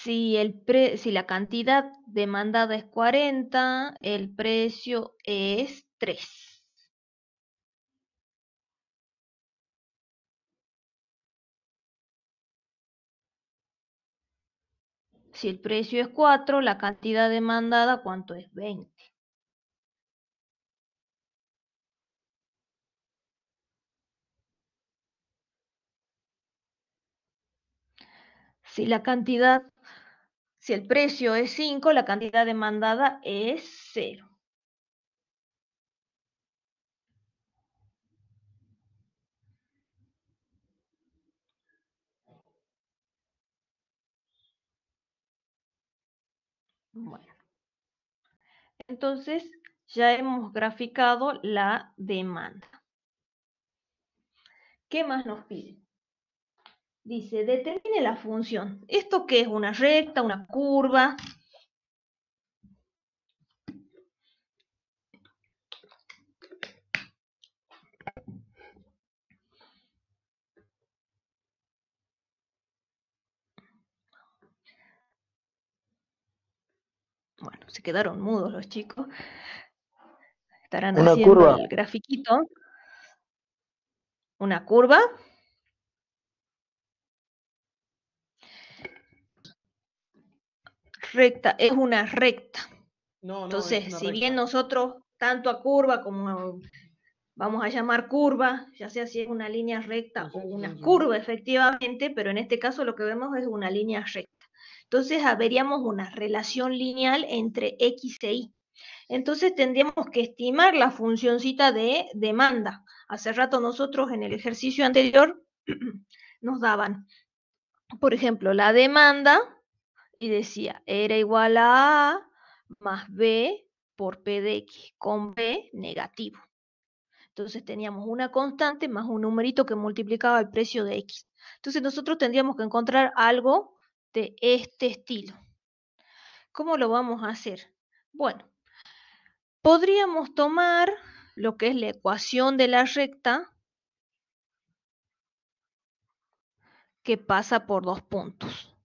Si, el si la cantidad demandada es 40, el precio es 3. Si el precio es 4, la cantidad demandada, ¿cuánto es? 20. Si la cantidad si el precio es 5, la cantidad demandada es 0. Bueno, entonces ya hemos graficado la demanda. ¿Qué más nos pide? Dice, determine la función. ¿Esto qué es? ¿Una recta? ¿Una curva? Bueno, se quedaron mudos los chicos. Estarán haciendo el grafiquito. Una curva. recta, es una recta. Entonces, si bien nosotros, tanto a curva como vamos a llamar curva, ya sea si es una línea recta o una curva efectivamente, pero en este caso lo que vemos es una línea recta. Entonces, habríamos una relación lineal entre X e Y. Entonces tendríamos que estimar la funcioncita de demanda. Hace rato nosotros en el ejercicio anterior nos daban, por ejemplo, la demanda y decía era igual a A más B por P de X, con B negativo. Entonces teníamos una constante más un numerito que multiplicaba el precio de X. Entonces nosotros tendríamos que encontrar algo de este estilo. ¿Cómo lo vamos a hacer? Bueno, podríamos tomar lo que es la ecuación de la recta que pasa por dos puntos.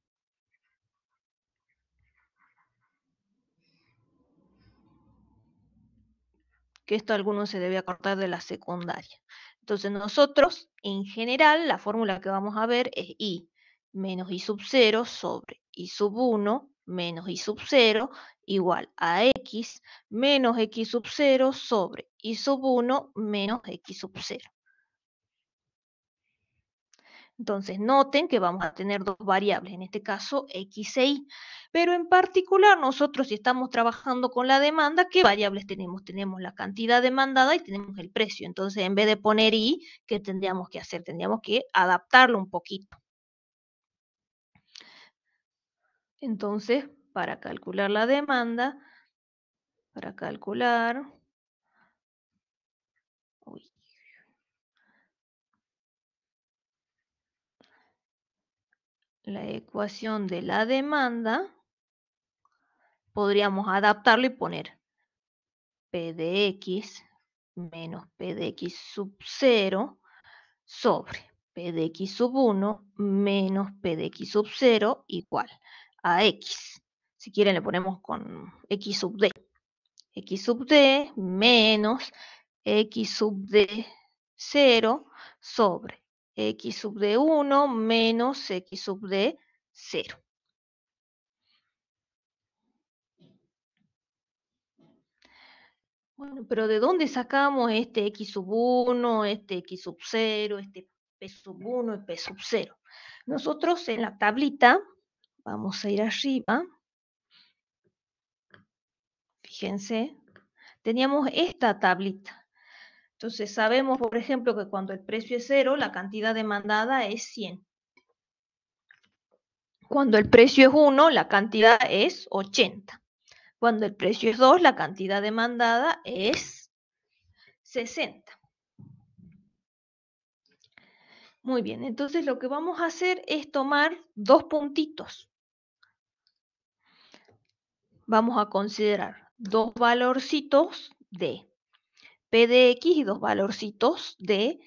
que esto alguno se debe cortar de la secundaria. Entonces nosotros, en general, la fórmula que vamos a ver es I menos I sub 0 sobre I sub 1 menos I sub 0 igual a X menos X sub 0 sobre I sub 1 menos X sub 0. Entonces, noten que vamos a tener dos variables, en este caso X e Y. Pero en particular, nosotros si estamos trabajando con la demanda, ¿qué variables tenemos? Tenemos la cantidad demandada y tenemos el precio. Entonces, en vez de poner Y, ¿qué tendríamos que hacer? Tendríamos que adaptarlo un poquito. Entonces, para calcular la demanda, para calcular, uy, la ecuación de la demanda, podríamos adaptarlo y poner P de X menos P de X sub 0 sobre P de X sub 1 menos P de X sub 0 igual a X. Si quieren le ponemos con X sub D. X sub D menos X sub D 0 sobre x sub de 1 menos x sub de 0. Bueno, pero ¿de dónde sacamos este x sub 1, este x sub 0, este p sub 1 y p sub 0? Nosotros en la tablita, vamos a ir arriba, fíjense, teníamos esta tablita. Entonces sabemos, por ejemplo, que cuando el precio es cero, la cantidad demandada es 100. Cuando el precio es 1, la cantidad es 80. Cuando el precio es 2, la cantidad demandada es 60. Muy bien, entonces lo que vamos a hacer es tomar dos puntitos. Vamos a considerar dos valorcitos de P de X y dos valorcitos de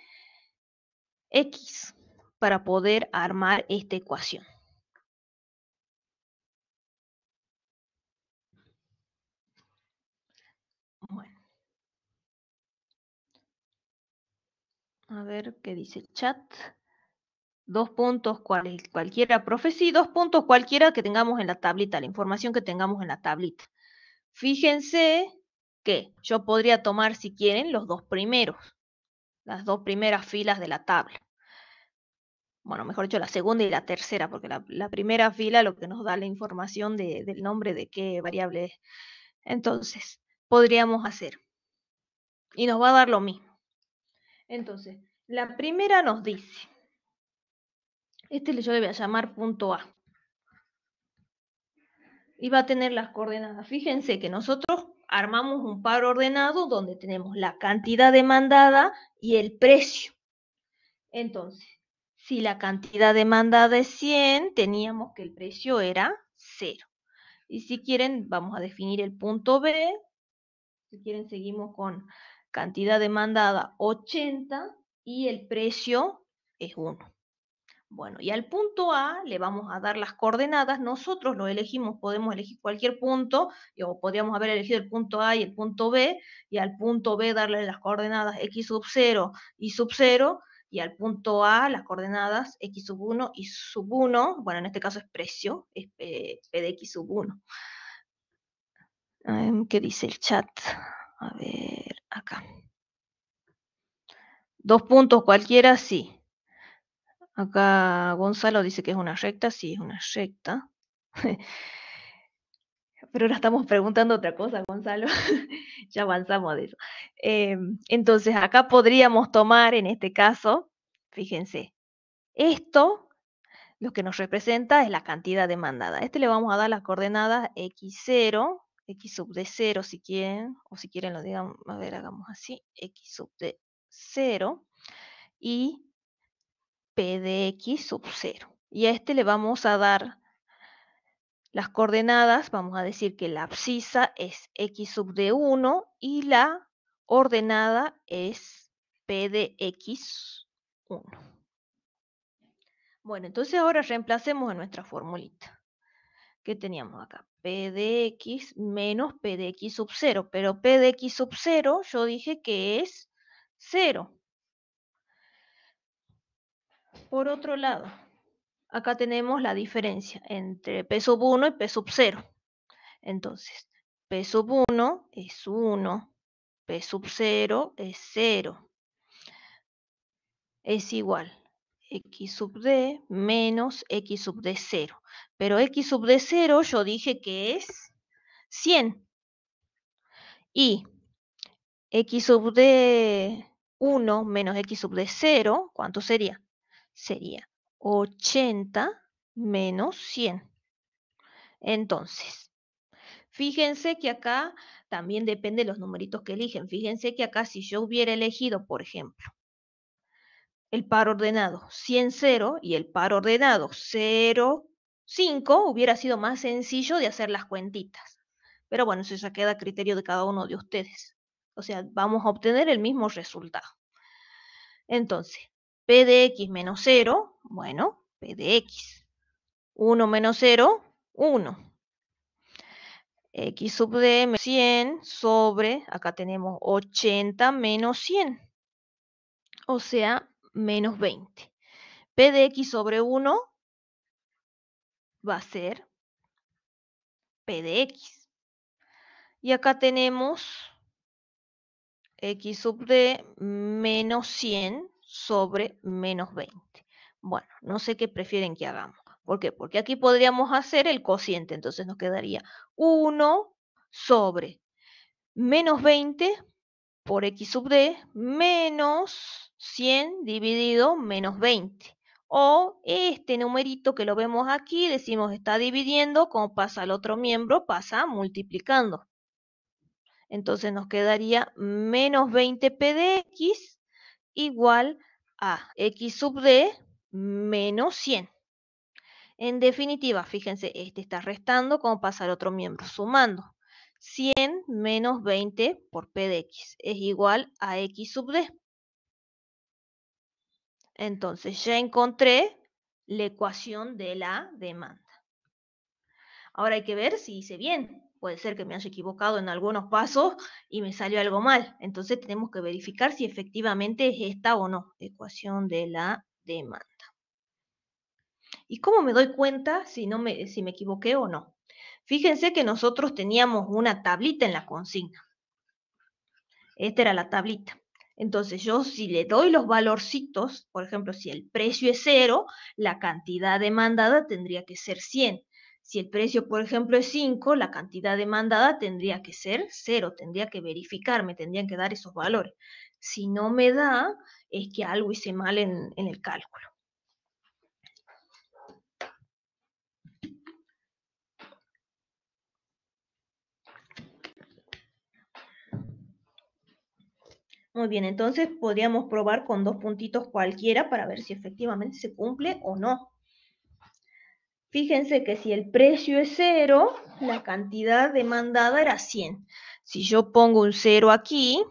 X para poder armar esta ecuación. A ver qué dice el chat. Dos puntos cualquiera, profe, sí, dos puntos cualquiera que tengamos en la tablita, la información que tengamos en la tablita. Fíjense que yo podría tomar, si quieren, los dos primeros, las dos primeras filas de la tabla. Bueno, mejor dicho, la segunda y la tercera, porque la, primera fila lo que nos da la información del nombre de qué variable es. Entonces, podríamos hacer. Y nos va a dar lo mismo. Entonces, la primera nos dice, este yo le voy a llamar punto A. Y va a tener las coordenadas. Fíjense que nosotros armamos un par ordenado donde tenemos la cantidad demandada y el precio. Entonces, si la cantidad demandada es 100, teníamos que el precio era 0. Y si quieren, vamos a definir el punto B. Si quieren, seguimos con cantidad demandada 80 y el precio es 1. Bueno, y al punto A le vamos a dar las coordenadas, nosotros lo elegimos, podemos elegir cualquier punto, o podríamos haber elegido el punto A y el punto B, y al punto B darle las coordenadas x sub 0 y sub 0, y al punto A las coordenadas x sub 1 y sub 1, bueno, en este caso es precio, es eh, P, de x sub 1. Em, ¿Qué dice el chat? A ver, acá. Dos puntos cualquiera, sí. Acá Gonzalo dice que es una recta, sí, es una recta. Pero ahora estamos preguntando otra cosa, Gonzalo. ya avanzamos de eso. Em, entonces, acá podríamos tomar, en este caso, fíjense, esto lo que nos representa es la cantidad demandada. este le vamos a dar las coordenadas x0, x sub de 0 si quieren, o si quieren lo digan, a ver, hagamos así, x sub de 0 y P de X sub 0. Y a este le vamos a dar las coordenadas, vamos a decir que la abscisa es X sub de 1 y la ordenada es P de X 1. Bueno, entonces ahora reemplacemos a nuestra formulita que teníamos acá. P de X menos P de X sub 0. Pero P de X sub 0 yo dije que es 0. Por otro lado, acá tenemos la diferencia entre P sub 1 y P sub 0. Entonces, P sub 1 es 1, P sub 0 es 0. Es igual x sub d menos x sub d 0. Pero x sub d 0 yo dije que es 100. Y x sub d 1 menos x sub d 0, ¿cuánto sería? sería 80 menos 100. Entonces, fíjense que acá también depende de los numeritos que eligen. Fíjense que acá si yo hubiera elegido, por ejemplo, el par ordenado 100, 0 y el par ordenado 0, 5, hubiera sido más sencillo de hacer las cuentitas. Pero bueno, eso ya queda a criterio de cada uno de ustedes. O sea, vamos a obtener el mismo resultado. Entonces, P de X menos 0, bueno, P de X. 1 menos 0, 1. X sub D, 100 sobre, acá tenemos 80 menos 100. O sea, menos 20. P de X sobre 1 va a ser P de X. Y acá tenemos X sub D menos 100 sobre menos 20. Bueno, no sé qué prefieren que hagamos. ¿Por qué? Porque aquí podríamos hacer el cociente, entonces nos quedaría 1 sobre menos 20 por x sub d menos 100 dividido menos 20. O este numerito que lo vemos aquí, decimos está dividiendo, como pasa al otro miembro, pasa multiplicando. Entonces nos quedaría menos 20 p de x igual a x sub d menos 100. En definitiva, fíjense, este está restando, ¿cómo pasa otro miembro, sumando. 100 menos 20 por p de x es igual a x sub d. Entonces ya encontré la ecuación de la demanda. Ahora hay que ver si hice bien puede ser que me haya equivocado en algunos pasos y me salió algo mal. Entonces tenemos que verificar si efectivamente es esta o no, ecuación de la demanda. ¿Y cómo me doy cuenta si, no me, si me equivoqué o no? Fíjense que nosotros teníamos una tablita en la consigna. Esta era la tablita. Entonces yo si le doy los valorcitos, por ejemplo, si el precio es cero, la cantidad demandada tendría que ser 100. Si el precio, por ejemplo, es 5, la cantidad demandada tendría que ser 0, tendría que verificarme, tendrían que dar esos valores. Si no me da, es que algo hice mal en el cálculo. Muy bien, entonces podríamos probar con dos puntitos cualquiera para ver si efectivamente se cumple o no. Fíjense que si el precio es cero, la cantidad demandada era 100. Si yo pongo un cero aquí,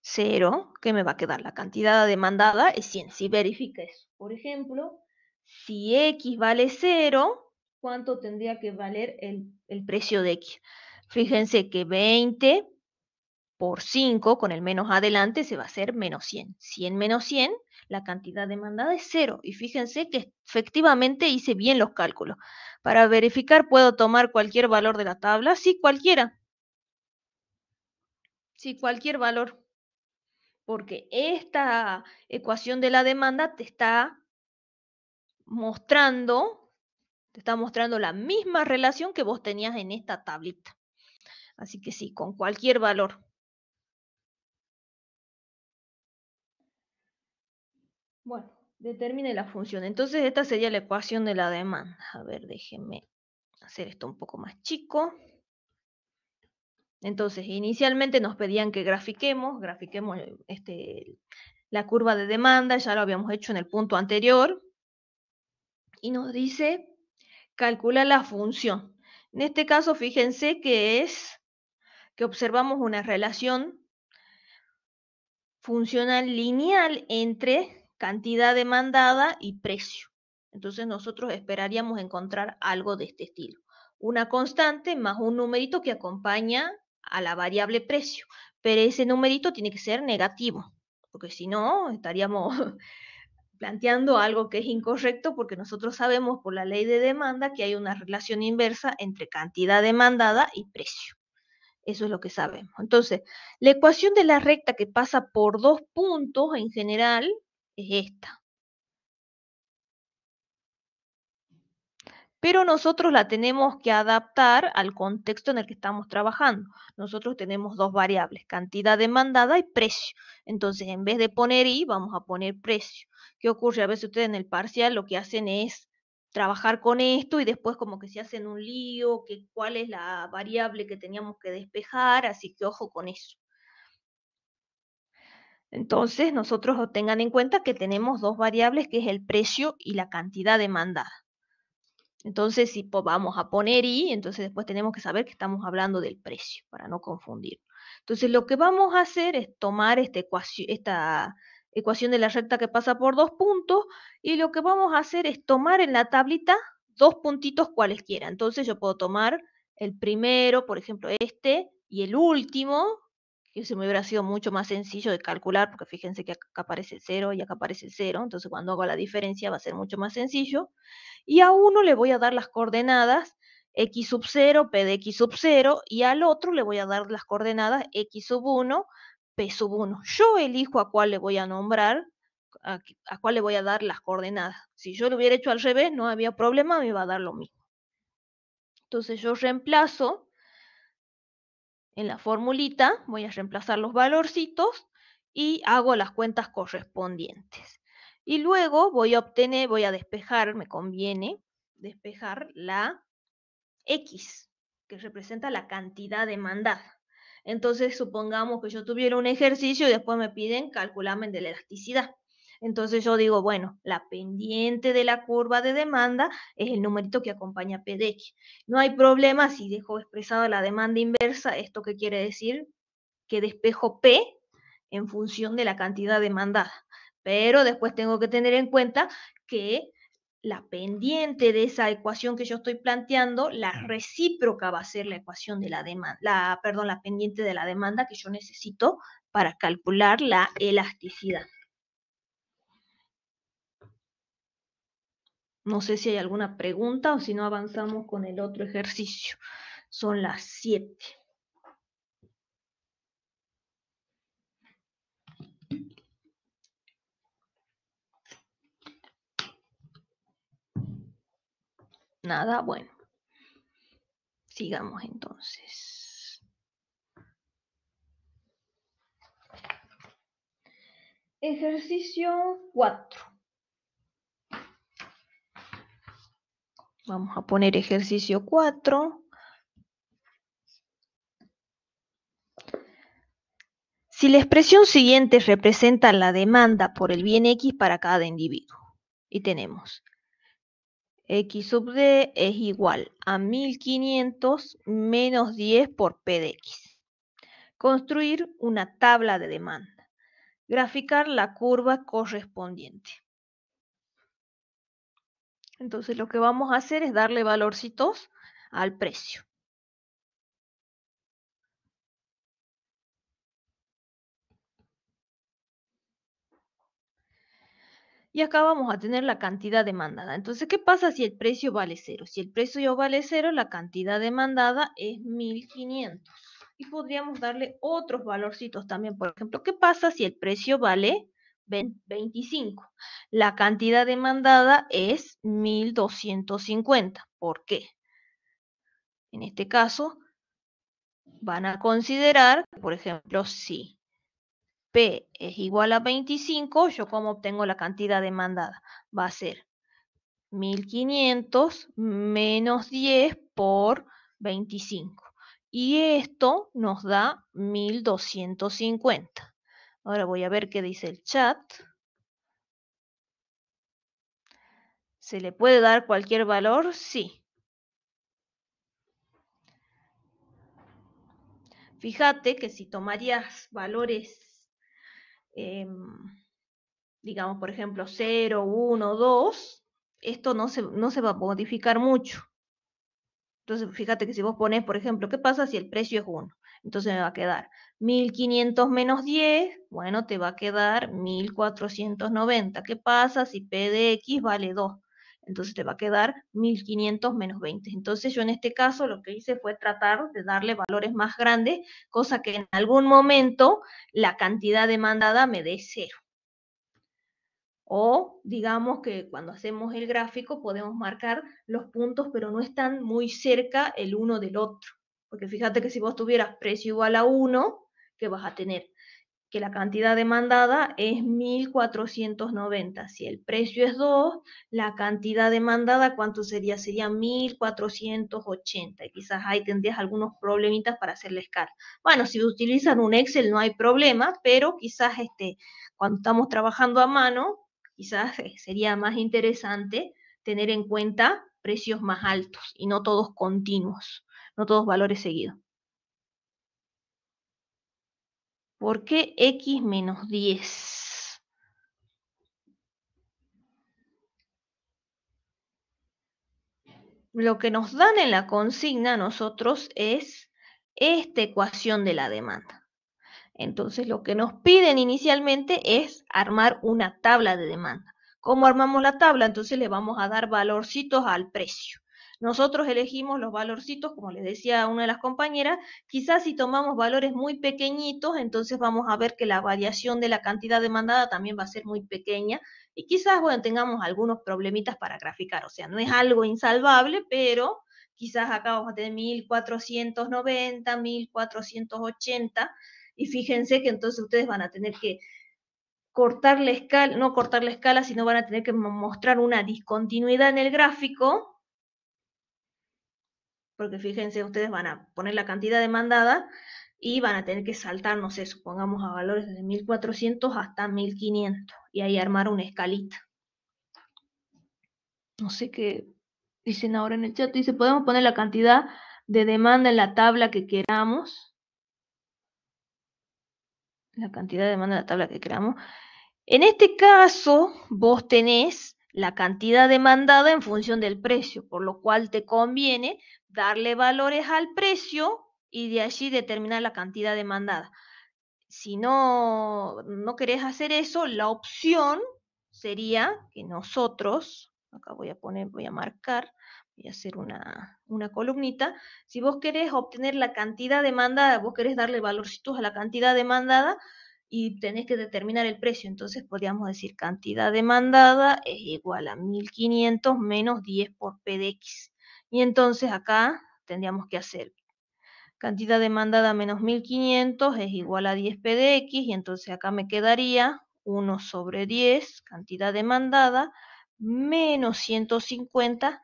0, ¿qué me va a quedar? La cantidad demandada es 100. Si verifica eso, por ejemplo, si X vale 0, ¿cuánto tendría que valer el, el precio de X? Fíjense que 20 por 5, con el menos adelante, se va a hacer menos 100. 100 menos 100, la cantidad demandada es 0. Y fíjense que efectivamente hice bien los cálculos. Para verificar puedo tomar cualquier valor de la tabla, sí, cualquiera. Sí, cualquier valor. Porque esta ecuación de la demanda te está mostrando, te está mostrando la misma relación que vos tenías en esta tablita. Así que sí, con cualquier valor. determine la función. Entonces esta sería la ecuación de la demanda. A ver, déjenme hacer esto un poco más chico. Entonces, inicialmente nos pedían que grafiquemos, grafiquemos eh, este, la curva de demanda, ya lo habíamos hecho en el punto anterior, y nos dice calcula la función. En este caso, fíjense que es que observamos una relación funcional lineal entre cantidad demandada y precio. Entonces nosotros esperaríamos encontrar algo de este estilo. Una constante más un numerito que acompaña a la variable precio, pero ese numerito tiene que ser negativo, porque si no estaríamos planteando algo que es incorrecto porque nosotros sabemos por la ley de demanda que hay una relación inversa entre cantidad demandada y precio. Eso es lo que sabemos. Entonces, la ecuación de la recta que pasa por dos puntos en general esta. Pero nosotros la tenemos que adaptar al contexto en el que estamos trabajando. Nosotros tenemos dos variables, cantidad demandada y precio. Entonces, en vez de poner I, vamos a poner precio. ¿Qué ocurre? A veces ustedes en el parcial lo que hacen es trabajar con esto y después como que se hacen un lío, que cuál es la variable que teníamos que despejar, así que ojo con eso. Entonces, nosotros tengan en cuenta que tenemos dos variables, que es el precio y la cantidad demandada. Entonces, si vamos a poner y, entonces después tenemos que saber que estamos hablando del precio, para no confundir. Entonces, lo que vamos a hacer es tomar esta ecuación, esta ecuación de la recta que pasa por dos puntos, y lo que vamos a hacer es tomar en la tablita dos puntitos cualesquiera. Entonces, yo puedo tomar el primero, por ejemplo, este, y el último, que se me hubiera sido mucho más sencillo de calcular, porque fíjense que acá aparece 0 y acá aparece 0, entonces cuando hago la diferencia va a ser mucho más sencillo. Y a uno le voy a dar las coordenadas x sub 0, p de x sub 0, y al otro le voy a dar las coordenadas x sub 1, p sub 1. Yo elijo a cuál le voy a nombrar, a, a cuál le voy a dar las coordenadas. Si yo lo hubiera hecho al revés, no había problema, me iba a dar lo mismo. Entonces yo reemplazo en la formulita voy a reemplazar los valorcitos y hago las cuentas correspondientes. Y luego voy a obtener, voy a despejar, me conviene despejar la X, que representa la cantidad demandada. Entonces, supongamos que yo tuviera un ejercicio y después me piden calcularme de la elasticidad. Entonces yo digo, bueno, la pendiente de la curva de demanda es el numerito que acompaña de X. No hay problema si dejo expresada la demanda inversa, esto que quiere decir que despejo P en función de la cantidad demandada. Pero después tengo que tener en cuenta que la pendiente de esa ecuación que yo estoy planteando, la recíproca va a ser la ecuación de la demanda, perdón, la pendiente de la demanda que yo necesito para calcular la elasticidad. No sé si hay alguna pregunta o si no avanzamos con el otro ejercicio. Son las siete. Nada, bueno. Sigamos entonces. Ejercicio cuatro. Vamos a poner ejercicio 4. Si la expresión siguiente representa la demanda por el bien X para cada individuo, y tenemos X sub D es igual a 1500 menos 10 por P de X. Construir una tabla de demanda. Graficar la curva correspondiente. Entonces lo que vamos a hacer es darle valorcitos al precio. y acá vamos a tener la cantidad demandada. Entonces, ¿qué pasa si el precio vale cero? Si el precio vale cero, la cantidad demandada es 1500. Y podríamos darle otros valorcitos también. Por ejemplo, ¿qué pasa si el precio vale 25. La cantidad demandada es 1250. ¿Por qué? En este caso, van a considerar, por ejemplo, si P es igual a 25, yo cómo obtengo la cantidad demandada. Va a ser 1500 menos 10 por 25. Y esto nos da 1250. Ahora voy a ver qué dice el chat. ¿Se le puede dar cualquier valor? Sí. Fíjate que si tomarías valores, em, digamos, por ejemplo, 0, 1, 2, esto no se, no se va a modificar mucho. Entonces, fíjate que si vos pones, por ejemplo, ¿qué pasa si el precio es 1? Entonces me va a quedar 1500 menos 10, bueno, te va a quedar 1490. ¿Qué pasa si P de X vale 2? Entonces te va a quedar 1500 menos 20. Entonces yo en este caso lo que hice fue tratar de darle valores más grandes, cosa que en algún momento la cantidad demandada me dé cero. O digamos que cuando hacemos el gráfico podemos marcar los puntos, pero no están muy cerca el uno del otro. Porque fíjate que si vos tuvieras precio igual a 1, ¿qué vas a tener? Que la cantidad demandada es 1490. Si el precio es 2, la cantidad demandada, ¿cuánto sería? Sería 1480. Y quizás ahí tendrías algunos problemitas para hacerles la Bueno, si utilizan un Excel no hay problema, pero quizás este, cuando estamos trabajando a mano, quizás eh, sería más interesante tener en cuenta precios más altos y no todos continuos no todos valores seguidos. ¿Por qué x menos 10? Lo que nos dan en la consigna a nosotros es esta ecuación de la demanda. Entonces lo que nos piden inicialmente es armar una tabla de demanda. ¿Cómo armamos la tabla? Entonces le vamos a dar valorcitos al precio. Nosotros elegimos los valorcitos, como les decía una de las compañeras, quizás si tomamos valores muy pequeñitos, entonces vamos a ver que la variación de la cantidad demandada también va a ser muy pequeña y quizás, bueno, tengamos algunos problemitas para graficar, o sea, no es algo insalvable, pero quizás acá vamos a tener 1490, 1480 y fíjense que entonces ustedes van a tener que cortar la escala, no cortar la escala, sino van a tener que mostrar una discontinuidad en el gráfico porque fíjense, ustedes van a poner la cantidad demandada y van a tener que saltar, no sé, supongamos a valores de 1400 hasta 1500 y ahí armar una escalita. No sé qué dicen ahora en el chat, dice, podemos poner la cantidad de demanda en la tabla que queramos. La cantidad de demanda en la tabla que queramos. En este caso, vos tenés la cantidad demandada en función del precio, por lo cual te conviene darle valores al precio y de allí determinar la cantidad demandada. Si no, no querés hacer eso, la opción sería que nosotros, acá voy a poner, voy a marcar, voy a hacer una, una columnita, si vos querés obtener la cantidad demandada, vos querés darle valorcitos a la cantidad demandada, y tenés que determinar el precio. Entonces podríamos decir cantidad demandada es igual a 1500 menos 10 por PDX. Y entonces acá tendríamos que hacer cantidad demandada menos 1500 es igual a 10 p x, y entonces acá me quedaría 1 sobre 10 cantidad demandada menos 150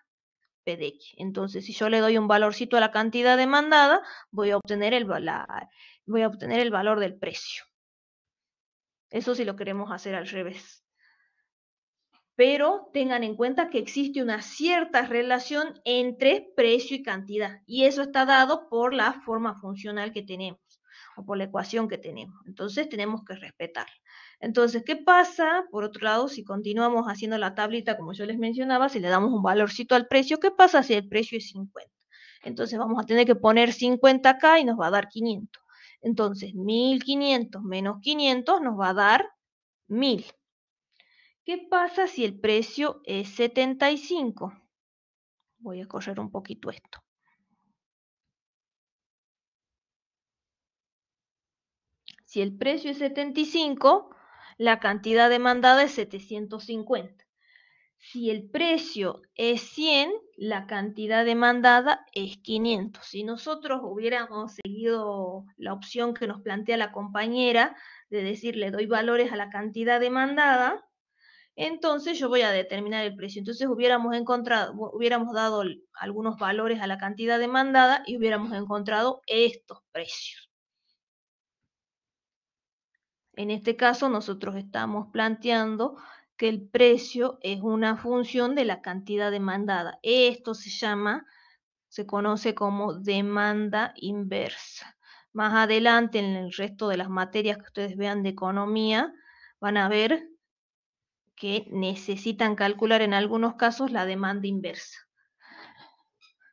p x. Entonces si yo le doy un valorcito a la cantidad demandada voy a obtener el, voy a obtener el valor del precio. Eso si lo queremos hacer al revés pero tengan en cuenta que existe una cierta relación entre precio y cantidad, y eso está dado por la forma funcional que tenemos o por la ecuación que tenemos. Entonces tenemos que respetar. Entonces, ¿qué pasa? Por otro lado, si continuamos haciendo la tablita, como yo les mencionaba, si le damos un valorcito al precio, ¿qué pasa si el precio es 50? Entonces vamos a tener que poner 50 acá y nos va a dar 500. Entonces, 1500 menos 500 nos va a dar 1000. ¿Qué pasa si el precio es 75? Voy a correr un poquito esto. Si el precio es 75, la cantidad demandada es 750. Si el precio es 100, la cantidad demandada es 500. Si nosotros hubiéramos seguido la opción que nos plantea la compañera de decirle doy valores a la cantidad demandada, entonces yo voy a determinar el precio. Entonces hubiéramos encontrado, hubiéramos dado algunos valores a la cantidad demandada y hubiéramos encontrado estos precios. En este caso nosotros estamos planteando que el precio es una función de la cantidad demandada. Esto se llama, se conoce como demanda inversa. Más adelante en el resto de las materias que ustedes vean de economía van a ver que necesitan calcular en algunos casos la demanda inversa.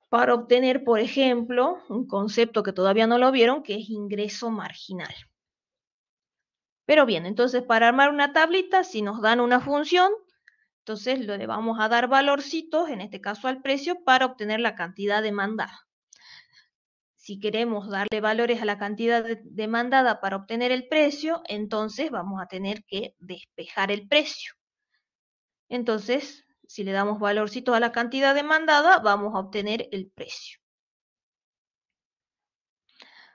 Para obtener, por ejemplo, un concepto que todavía no lo vieron, que es ingreso marginal. Pero bien, entonces para armar una tablita, si nos dan una función, entonces le vamos a dar valorcitos, en este caso al precio, para obtener la cantidad demandada. Si queremos darle valores a la cantidad demandada para obtener el precio, entonces vamos a tener que despejar el precio. Entonces, si le damos valorcito a la cantidad demandada, vamos a obtener el precio.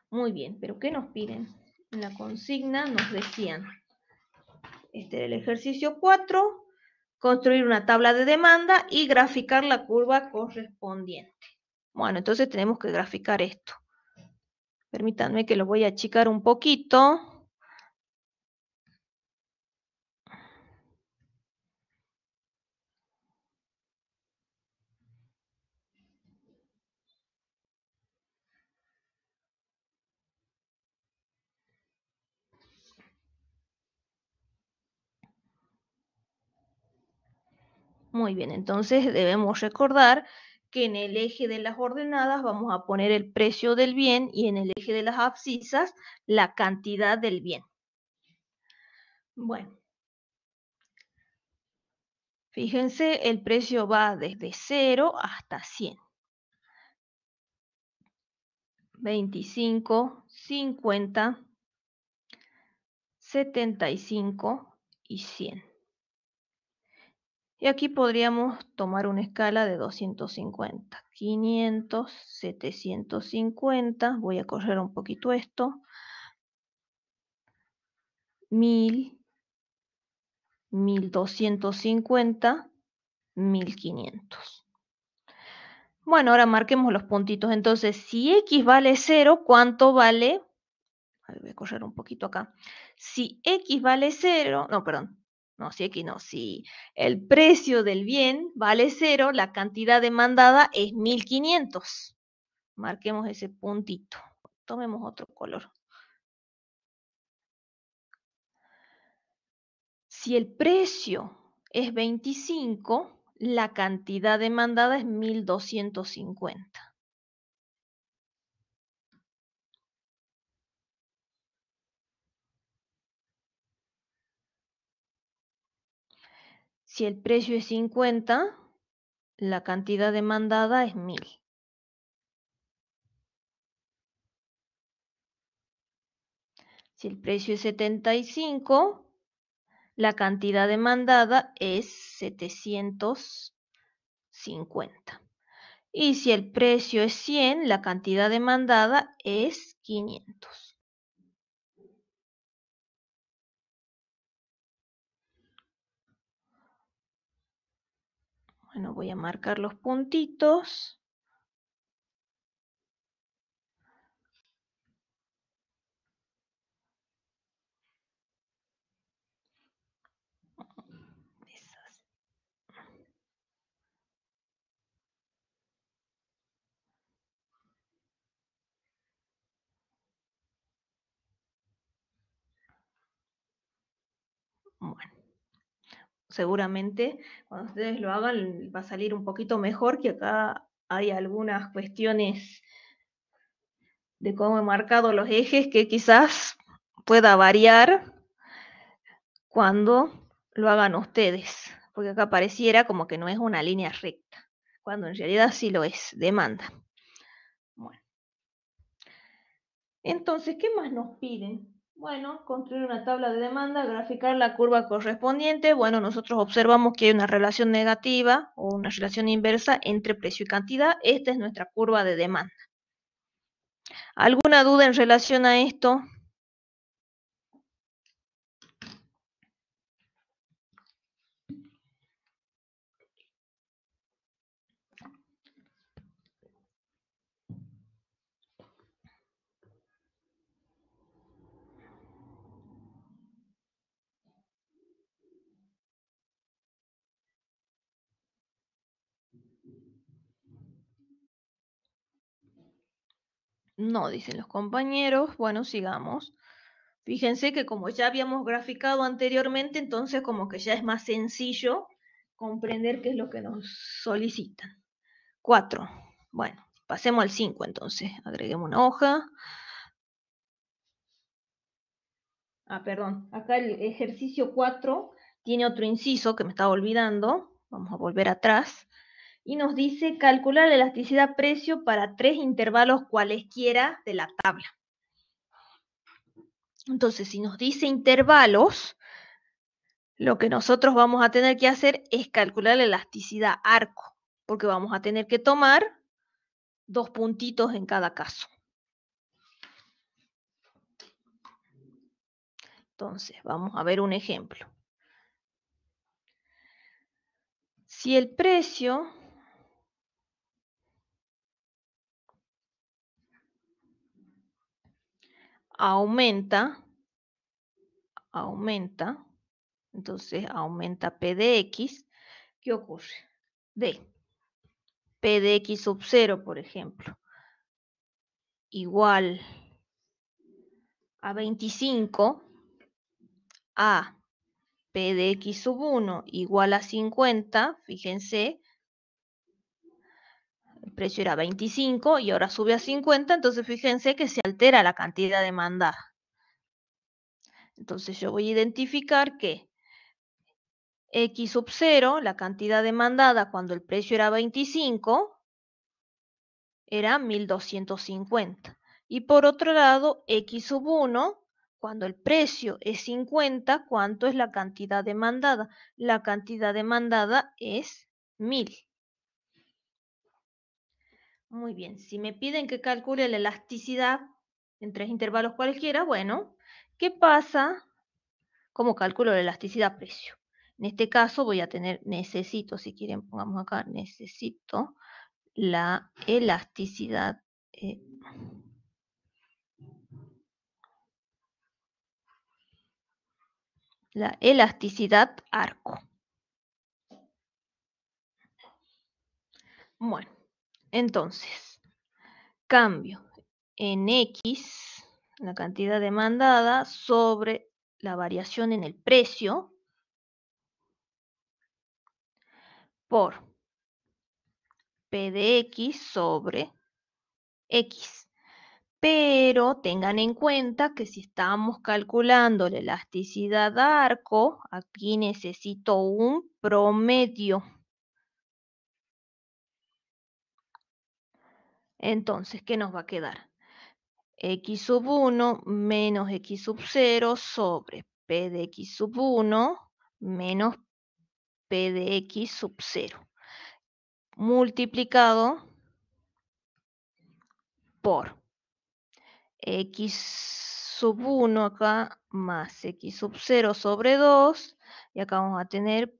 Muy bien, pero ¿qué nos piden? En la consigna nos decían, este era el ejercicio 4, construir una tabla de demanda y graficar la curva correspondiente. Bueno, entonces tenemos que graficar esto. Permítanme que lo voy a achicar un poquito. Muy bien, entonces debemos recordar que en el eje de las ordenadas vamos a poner el precio del bien y en el eje de las abscisas la cantidad del bien. Bueno, fíjense, el precio va desde 0 hasta 100. 25, 50, 75 y 100. Y aquí podríamos tomar una escala de 250, 500, 750, voy a correr un poquito esto, 1000, 1250, 1500. Bueno, ahora marquemos los puntitos. Entonces, si x vale 0, ¿cuánto vale? voy a correr un poquito acá. Si x vale 0, no, perdón, no, si aquí no, si el precio del bien vale cero, la cantidad demandada es 1500. Marquemos ese puntito. Tomemos otro color. Si el precio es 25, la cantidad demandada es 1250. Si el precio es 50, la cantidad demandada es 1000. Si el precio es 75, la cantidad demandada es 750. Y si el precio es 100, la cantidad demandada es 500. Bueno, voy a marcar los puntitos. seguramente cuando ustedes lo hagan va a salir un poquito mejor que acá hay algunas cuestiones de cómo he marcado los ejes que quizás pueda variar cuando lo hagan ustedes, porque acá pareciera como que no es una línea recta, cuando en realidad sí lo es, demanda. Bueno. Entonces, ¿qué más nos piden? Bueno, construir una tabla de demanda, graficar la curva correspondiente. Bueno, nosotros observamos que hay una relación negativa o una relación inversa entre precio y cantidad. Esta es nuestra curva de demanda. ¿Alguna duda en relación a esto? No, dicen los compañeros. Bueno, sigamos. Fíjense que como ya habíamos graficado anteriormente, entonces como que ya es más sencillo comprender qué es lo que nos solicitan. 4. Bueno, pasemos al 5 entonces. Agreguemos una hoja. Ah, perdón. Acá el ejercicio 4 tiene otro inciso que me estaba olvidando. Vamos a volver atrás y nos dice calcular la elasticidad precio para tres intervalos cualesquiera de la tabla. Entonces, si nos dice intervalos, lo que nosotros vamos a tener que hacer es calcular la elasticidad arco, porque vamos a tener que tomar dos puntitos en cada caso. Entonces, vamos a ver un ejemplo. Si el precio aumenta, aumenta, entonces aumenta P de X, ¿qué ocurre? D. P de X sub 0, por ejemplo, igual a 25 a P de X sub 1 igual a 50, fíjense, precio era 25 y ahora sube a 50, entonces fíjense que se altera la cantidad demandada. Entonces yo voy a identificar que X sub 0, la cantidad demandada cuando el precio era 25, era 1250. Y por otro lado, X sub 1, cuando el precio es 50, ¿cuánto es la cantidad demandada? La cantidad demandada es 1000. Muy bien, si me piden que calcule la elasticidad en tres intervalos cualquiera, bueno, ¿qué pasa? ¿Cómo calculo la elasticidad precio? En este caso voy a tener, necesito, si quieren pongamos acá, necesito la elasticidad. Eh, la elasticidad arco. Bueno, entonces, cambio en X, la cantidad demandada, sobre la variación en el precio por P de X sobre X. Pero tengan en cuenta que si estamos calculando la elasticidad de arco, aquí necesito un promedio. Entonces, ¿qué nos va a quedar? x sub 1 menos x sub 0 sobre p de x sub 1 menos p de x sub 0 multiplicado por x sub 1 acá más x sub 0 sobre 2 y acá vamos a tener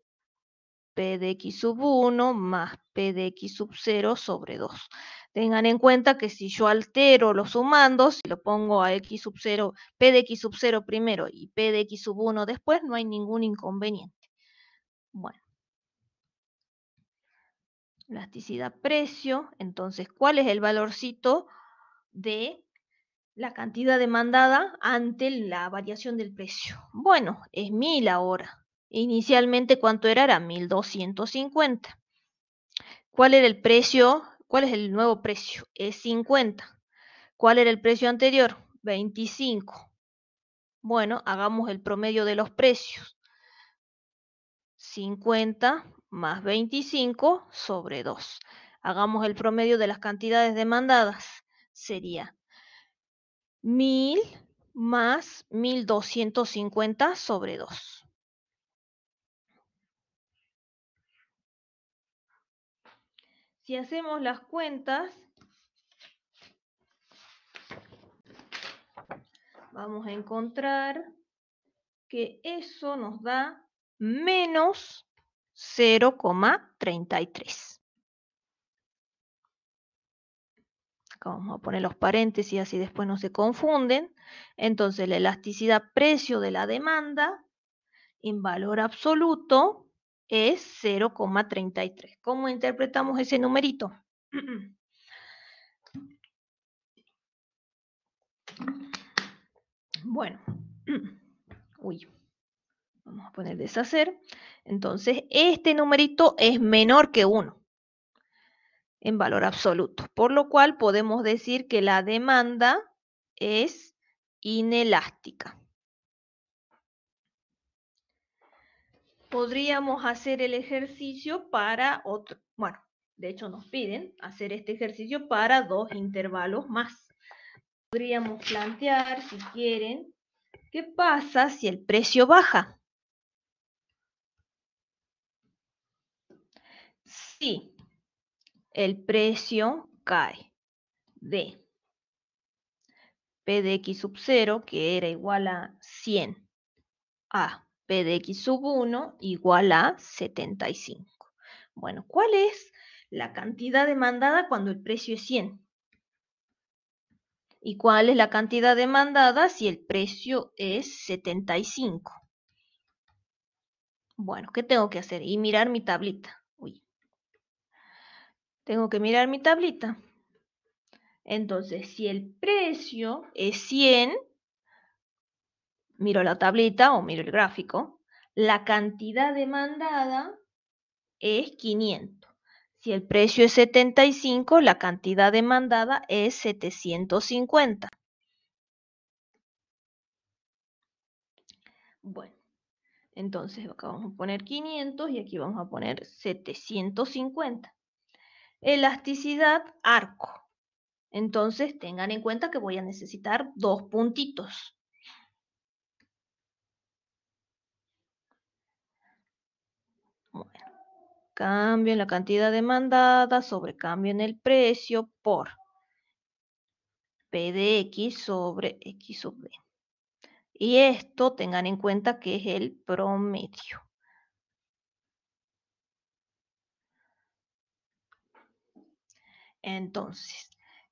p de x sub 1 más p de x sub 0 sobre 2. Tengan en cuenta que si yo altero los sumandos, si lo pongo a x sub 0, p de x sub 0 primero y p de x sub 1 después, no hay ningún inconveniente. Bueno. Elasticidad precio. Entonces, ¿cuál es el valorcito de la cantidad demandada ante la variación del precio? Bueno, es 1000 ahora. Inicialmente, ¿cuánto era? Era 1250. ¿Cuál era el precio ¿Cuál es el nuevo precio? Es 50. ¿Cuál era el precio anterior? 25. Bueno, hagamos el promedio de los precios. 50 más 25 sobre 2. Hagamos el promedio de las cantidades demandadas. Sería 1000 más 1250 sobre 2. si hacemos las cuentas, vamos a encontrar que eso nos da menos 0,33. vamos a poner los paréntesis así después no se confunden. Entonces la elasticidad precio de la demanda en valor absoluto es 0,33. ¿Cómo interpretamos ese numerito? Bueno, uy, vamos a poner deshacer. Entonces, este numerito es menor que 1 en valor absoluto, por lo cual podemos decir que la demanda es inelástica. podríamos hacer el ejercicio para otro, bueno, de hecho nos piden hacer este ejercicio para dos intervalos más. Podríamos plantear, si quieren, qué pasa si el precio baja. Si el precio cae de P de X sub 0, que era igual a 100, a P de X sub 1 igual a 75. Bueno, ¿cuál es la cantidad demandada cuando el precio es 100? ¿Y cuál es la cantidad demandada si el precio es 75? Bueno, ¿qué tengo que hacer? Y mirar mi tablita. Tengo que mirar mi tablita. Entonces, si el precio es 100, miro la tablita o miro el gráfico, la cantidad demandada es 500. Si el precio es 75, la cantidad demandada es 750. Bueno, entonces acá vamos a poner 500 y aquí vamos a poner 750. Elasticidad arco. Entonces tengan en cuenta que voy a necesitar dos puntitos. Cambio en la cantidad demandada sobre cambio en el precio por P de X sobre X sub B. Y esto tengan en cuenta que es el promedio. Entonces,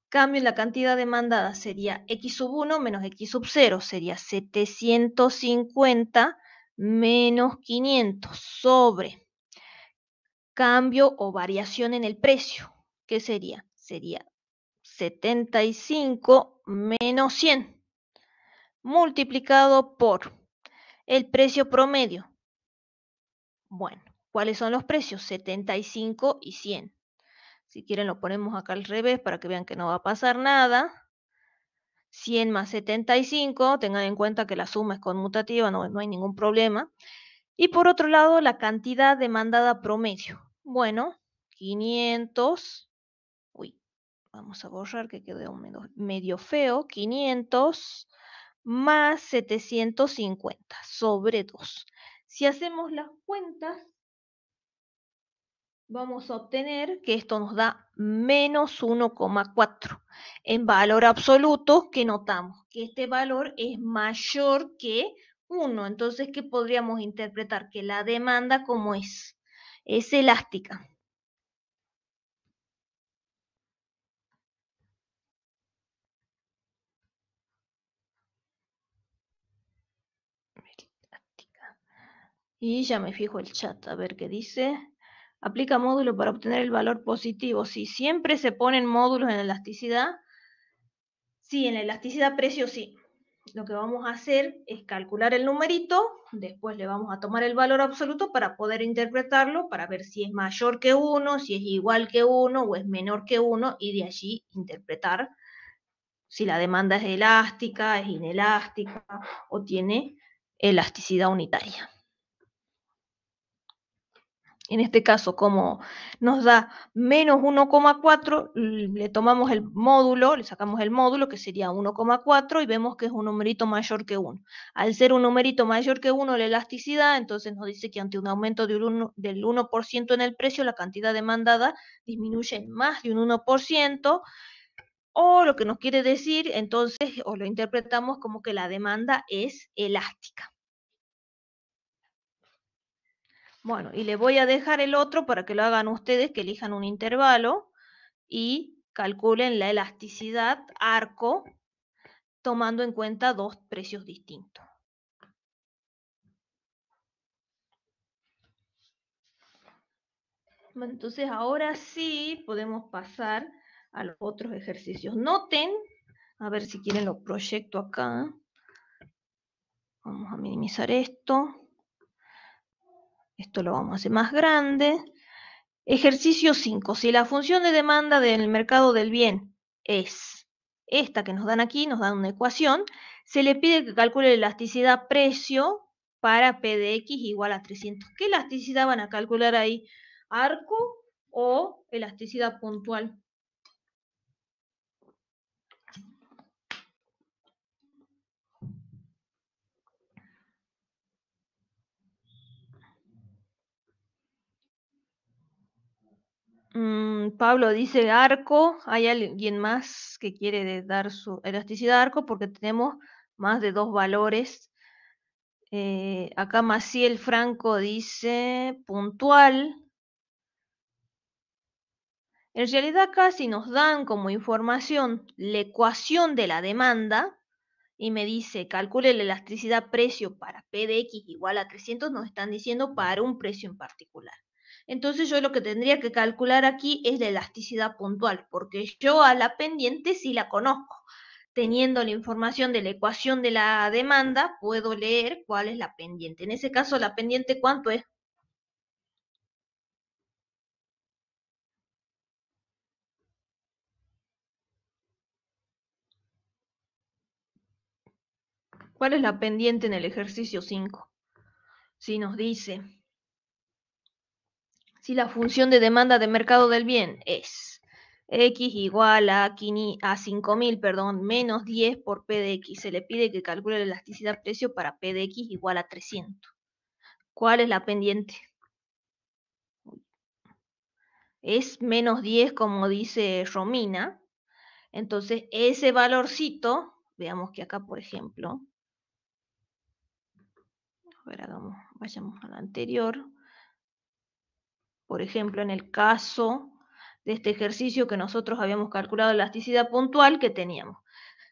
cambio en la cantidad demandada sería X sub 1 menos X sub 0, sería 750 menos 500 sobre cambio o variación en el precio. ¿Qué sería? Sería 75 menos 100 multiplicado por el precio promedio. Bueno, ¿cuáles son los precios? 75 y 100. Si quieren lo ponemos acá al revés para que vean que no va a pasar nada. 100 más 75, tengan en cuenta que la suma es conmutativa, no, no hay ningún problema. Y por otro lado, la cantidad demandada promedio. Bueno, 500. Uy, vamos a borrar que quedó medio, feo. 500 más 750 sobre 2. Si hacemos las cuentas, vamos a obtener que esto nos da menos 1,4 en valor absoluto que notamos que este valor es mayor que 1. Entonces, ¿qué podríamos interpretar? Que la demanda como es es elástica. Y ya me fijo el chat a ver qué dice. Aplica módulo para obtener el valor positivo. Si sí, siempre se ponen módulos en elasticidad. Sí, en elasticidad precio sí lo que vamos a hacer es calcular el numerito, después le vamos a tomar el valor absoluto para poder interpretarlo, para ver si es mayor que 1, si es igual que 1 o es menor que 1 y de allí interpretar si la demanda es elástica, es inelástica o tiene elasticidad unitaria en este caso, como nos da menos 1,4, le tomamos el módulo, le sacamos el módulo, que sería 1,4, y vemos que es un numerito mayor que 1. Al ser un numerito mayor que 1 la elasticidad, entonces nos dice que ante un aumento del 1%, en el precio, la cantidad demandada disminuye en más de un 1%, o lo que nos quiere decir, entonces, o lo interpretamos como que la demanda es elástica. Bueno, y le voy a dejar el otro para que lo hagan ustedes, que elijan un intervalo y calculen la elasticidad arco tomando en cuenta dos precios distintos. entonces ahora sí podemos pasar a los otros ejercicios. Noten, a ver si quieren los proyecto acá. Vamos a minimizar esto. Esto lo vamos a hacer más grande. Ejercicio 5. Si la función de demanda del mercado del bien es esta que nos dan aquí, nos dan una ecuación, se le pide que calcule la elasticidad precio para P de X igual a 300. ¿Qué elasticidad van a calcular ahí? ¿Arco o elasticidad puntual? Mm, Pablo dice arco. ¿Hay alguien más que quiere dar su elasticidad arco? Porque tenemos más de dos valores. Eh, acá Maciel Franco dice puntual. En realidad casi nos dan como información la ecuación de la demanda y me dice calcule la elasticidad precio para P de X igual a 300, nos están diciendo para un precio en particular. Entonces yo lo que tendría que calcular aquí es la elasticidad puntual, porque yo a la pendiente sí la conozco. Teniendo la información de la ecuación de la demanda, puedo leer cuál es la pendiente. En ese caso, la pendiente, ¿cuánto es? ¿Cuál es la pendiente en el ejercicio 5? Si nos dice si la función de demanda de mercado del bien es x igual a, 5000 perdón, menos 10 por p de x, se le pide que calcule la elasticidad precio para p de x igual a 300. ¿Cuál es la pendiente? Es menos 10 como dice Romina. Entonces ese valorcito, veamos que acá por ejemplo, a ver, anterior. Por ejemplo, en el caso de este ejercicio que nosotros habíamos calculado elasticidad puntual que teníamos.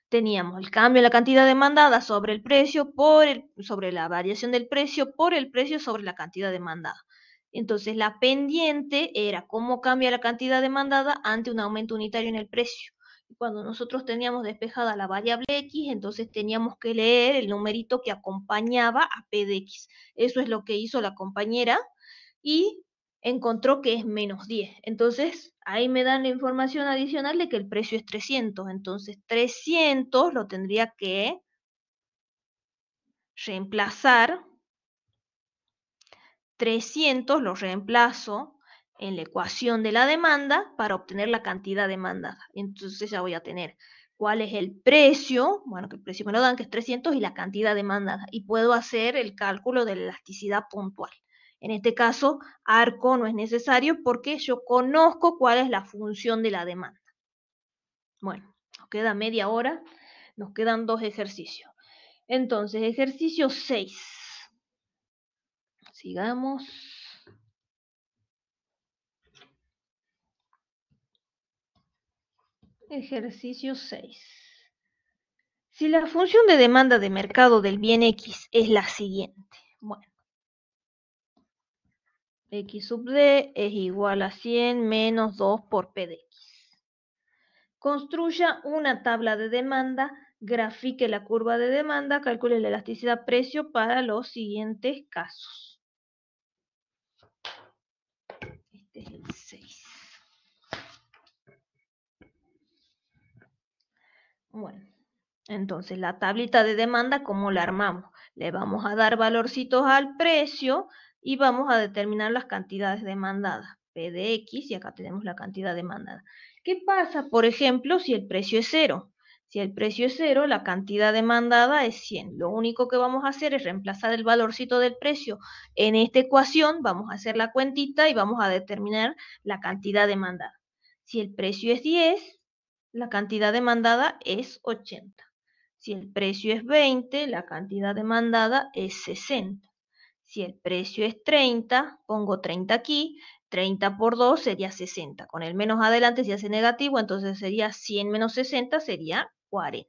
Teníamos el cambio en la cantidad demandada sobre el precio por el, sobre la variación del precio por el precio sobre la cantidad demandada. Entonces la pendiente era cómo cambia la cantidad demandada ante un aumento unitario en el precio. Cuando nosotros teníamos despejada la variable x, entonces teníamos que leer el numerito que acompañaba a p de x. Eso es lo que hizo la compañera y encontró que es menos 10. Entonces, ahí me dan la información adicional de que el precio es 300. Entonces, 300 lo tendría que reemplazar. 300 lo reemplazo en la ecuación de la demanda para obtener la cantidad demandada. Entonces ya voy a tener cuál es el precio, bueno, que el precio me lo dan, que es 300, y la cantidad demandada. Y puedo hacer el cálculo de la elasticidad puntual. En este caso, ARCO no es necesario porque yo conozco cuál es la función de la demanda. Bueno, nos queda media hora, nos quedan dos ejercicios. Entonces, ejercicio 6. Sigamos. Ejercicio 6. Si la función de demanda de mercado del bien X es la siguiente. Bueno, x sub d es igual a 100 menos 2 por p de x. Construya una tabla de demanda, grafique la curva de demanda, calcule la elasticidad precio para los siguientes casos. Este es el 6. Bueno, entonces la tablita de demanda, ¿cómo la armamos? Le vamos a dar valorcitos al precio, y vamos a determinar las cantidades demandadas, P de X, y acá tenemos la cantidad demandada. ¿Qué pasa, por ejemplo, si el precio es cero? Si el precio es cero, la cantidad demandada es 100. Lo único que vamos a hacer es reemplazar el valorcito del precio en esta ecuación, vamos a hacer la cuentita y vamos a determinar la cantidad demandada. Si el precio es 10, la cantidad demandada es 80. Si el precio es 20, la cantidad demandada es 60. Si el precio es 30, pongo 30 aquí, 30 por 2 sería 60. Con el menos adelante, si hace negativo, entonces sería 100 menos 60, sería 40.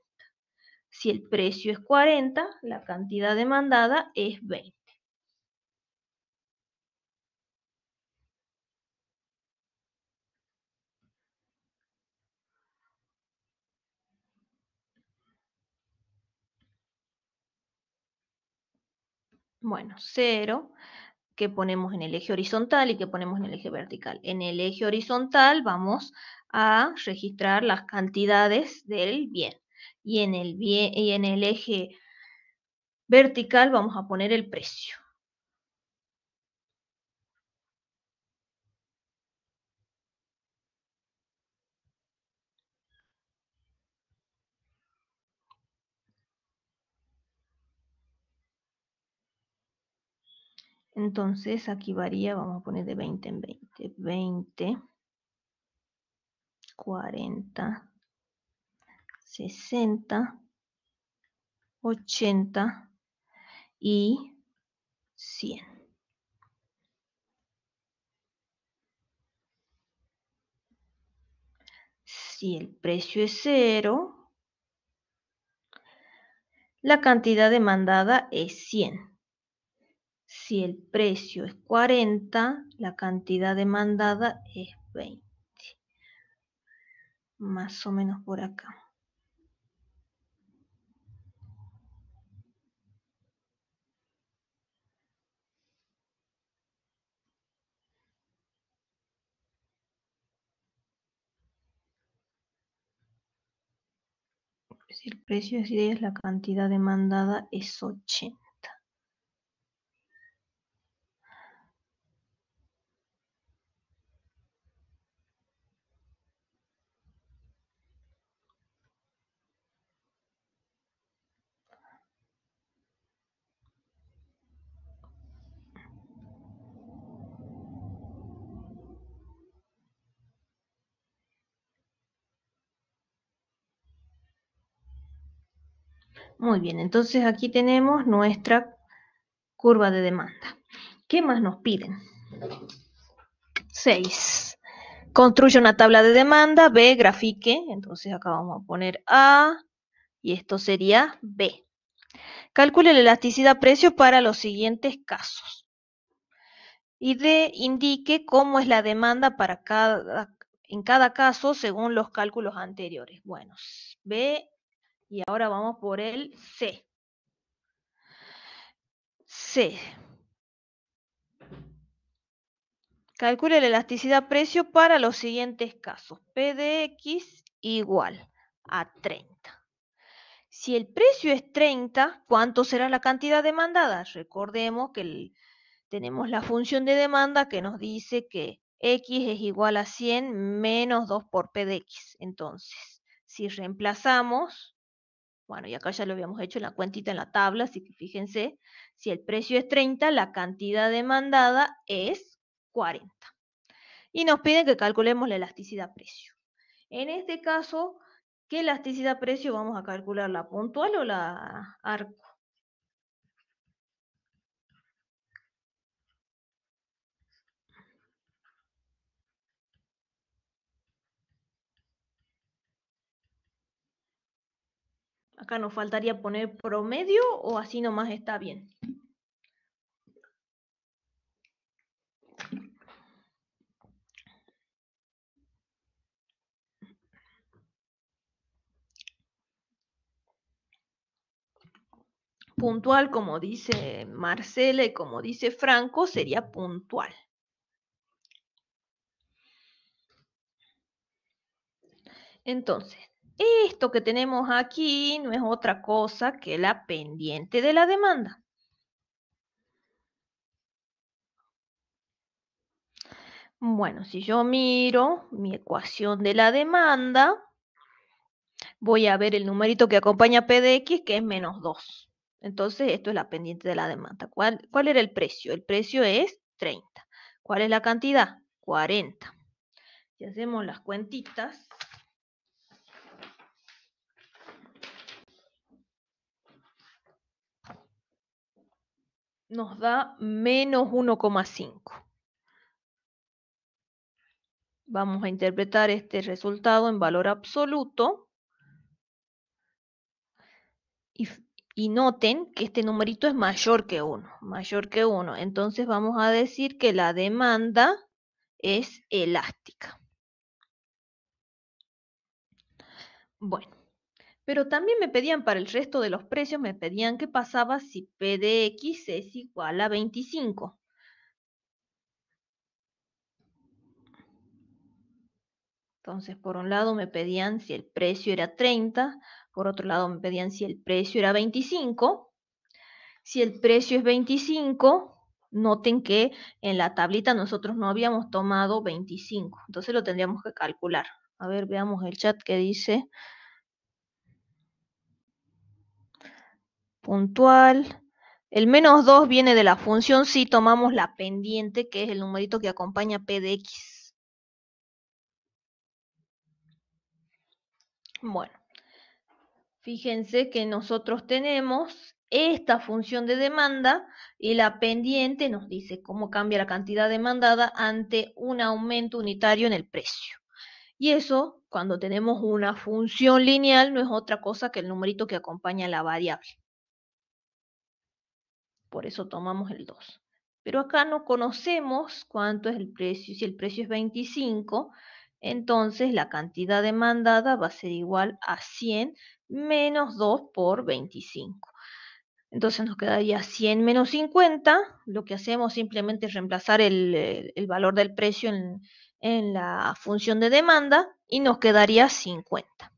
Si el precio es 40, la cantidad demandada es 20. Bueno, cero, que ponemos en el eje horizontal y que ponemos en el eje vertical. En el eje horizontal vamos a registrar las cantidades del bien. Y en el, bien, y en el eje vertical vamos a poner el precio. Entonces aquí varía, vamos a poner de 20 en 20, 20, 40, 60, 80 y 100. Si el precio es cero, la cantidad demandada es 100. Si el precio es 40, la cantidad demandada es 20. Más o menos por acá. Si el precio es 10, la cantidad demandada es 80. Muy bien, entonces aquí tenemos nuestra curva de demanda. ¿Qué más nos piden? 6. Construye una tabla de demanda, B, grafique. Entonces acá vamos a poner A y esto sería B. Calcule la elasticidad precio para los siguientes casos. Y D, indique cómo es la demanda para cada, en cada caso según los cálculos anteriores. Bueno, B y ahora vamos por el C. C. Calcule la elasticidad precio para los siguientes casos. P de X igual a 30. Si el precio es 30, ¿cuánto será la cantidad demandada? Recordemos que tenemos la función de demanda que nos dice que X es igual a 100 menos 2 por P de X. Entonces, si reemplazamos bueno, y acá ya lo habíamos hecho en la cuentita en la tabla, así que fíjense, si el precio es 30, la cantidad demandada es 40. Y nos piden que calculemos la elasticidad precio. En este caso, ¿qué elasticidad precio vamos a calcular? ¿La puntual o la arco? Acá nos faltaría poner promedio o así nomás está bien. puntual, como dice Marcela y como dice Franco, sería puntual. Entonces, esto que tenemos aquí no es otra cosa que la pendiente de la demanda. Bueno, si yo miro mi ecuación de la demanda, voy a ver el numerito que acompaña P de X, que es menos 2. Entonces, esto es la pendiente de la demanda. ¿Cuál, ¿Cuál, era el precio? El precio es 30. ¿Cuál es la cantidad? 40. Si hacemos las cuentitas, nos da menos 1,5. Vamos a interpretar este resultado en valor absoluto. Y, noten que este numerito es mayor que 1, mayor que 1. Entonces vamos a decir que la demanda es elástica. Bueno, pero también me pedían para el resto de los precios, me pedían qué pasaba si P de X es igual a 25. Entonces, por un lado me pedían si el precio era 30, por otro lado me pedían si el precio era 25. Si el precio es 25, noten que en la tablita nosotros no habíamos tomado 25, entonces lo tendríamos que calcular. A ver, veamos el chat que dice puntual. El menos 2 viene de la función si tomamos la pendiente, que es el numerito que acompaña p de x. Bueno, fíjense que nosotros tenemos esta función de demanda y la pendiente nos dice cómo cambia la cantidad demandada ante un aumento unitario en el precio. Y eso, cuando tenemos una función lineal, no es otra cosa que el numerito que acompaña la variable por eso tomamos el 2. Pero acá no conocemos cuánto es el precio, si el precio es 25, entonces la cantidad demandada va a ser igual a 100 menos 2 por 25. Entonces nos quedaría 100 menos 50. Lo que hacemos simplemente es reemplazar el, valor del precio en, en la función de demanda y nos quedaría 50.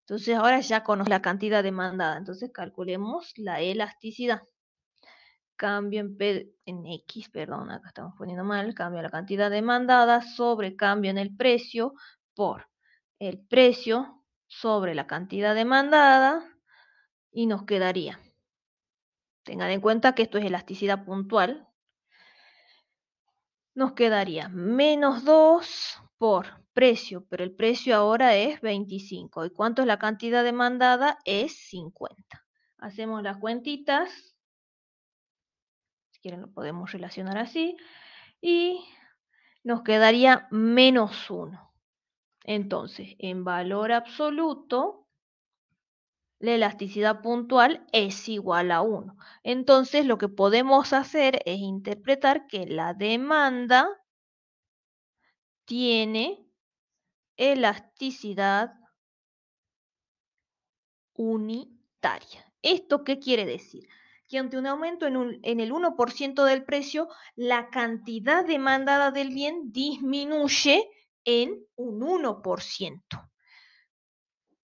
Entonces ahora ya conocemos la cantidad demandada. Entonces calculemos la elasticidad cambio en, en X, perdón, acá estamos poniendo mal, cambio la cantidad demandada sobre cambio en el precio por el precio sobre la cantidad demandada y nos quedaría. Tengan en cuenta que esto es elasticidad puntual. Nos quedaría menos 2 por precio, pero el precio ahora es 25. ¿Y cuánto es la cantidad demandada? Es 50. Hacemos las cuentitas lo podemos relacionar así. Y nos quedaría menos 1. Entonces, en valor absoluto, la elasticidad puntual es igual a 1. Entonces, lo que podemos hacer es interpretar que la demanda tiene elasticidad unitaria. ¿Esto qué quiere decir? que ante un aumento en, el 1% del precio, la cantidad demandada del bien disminuye en un 1%.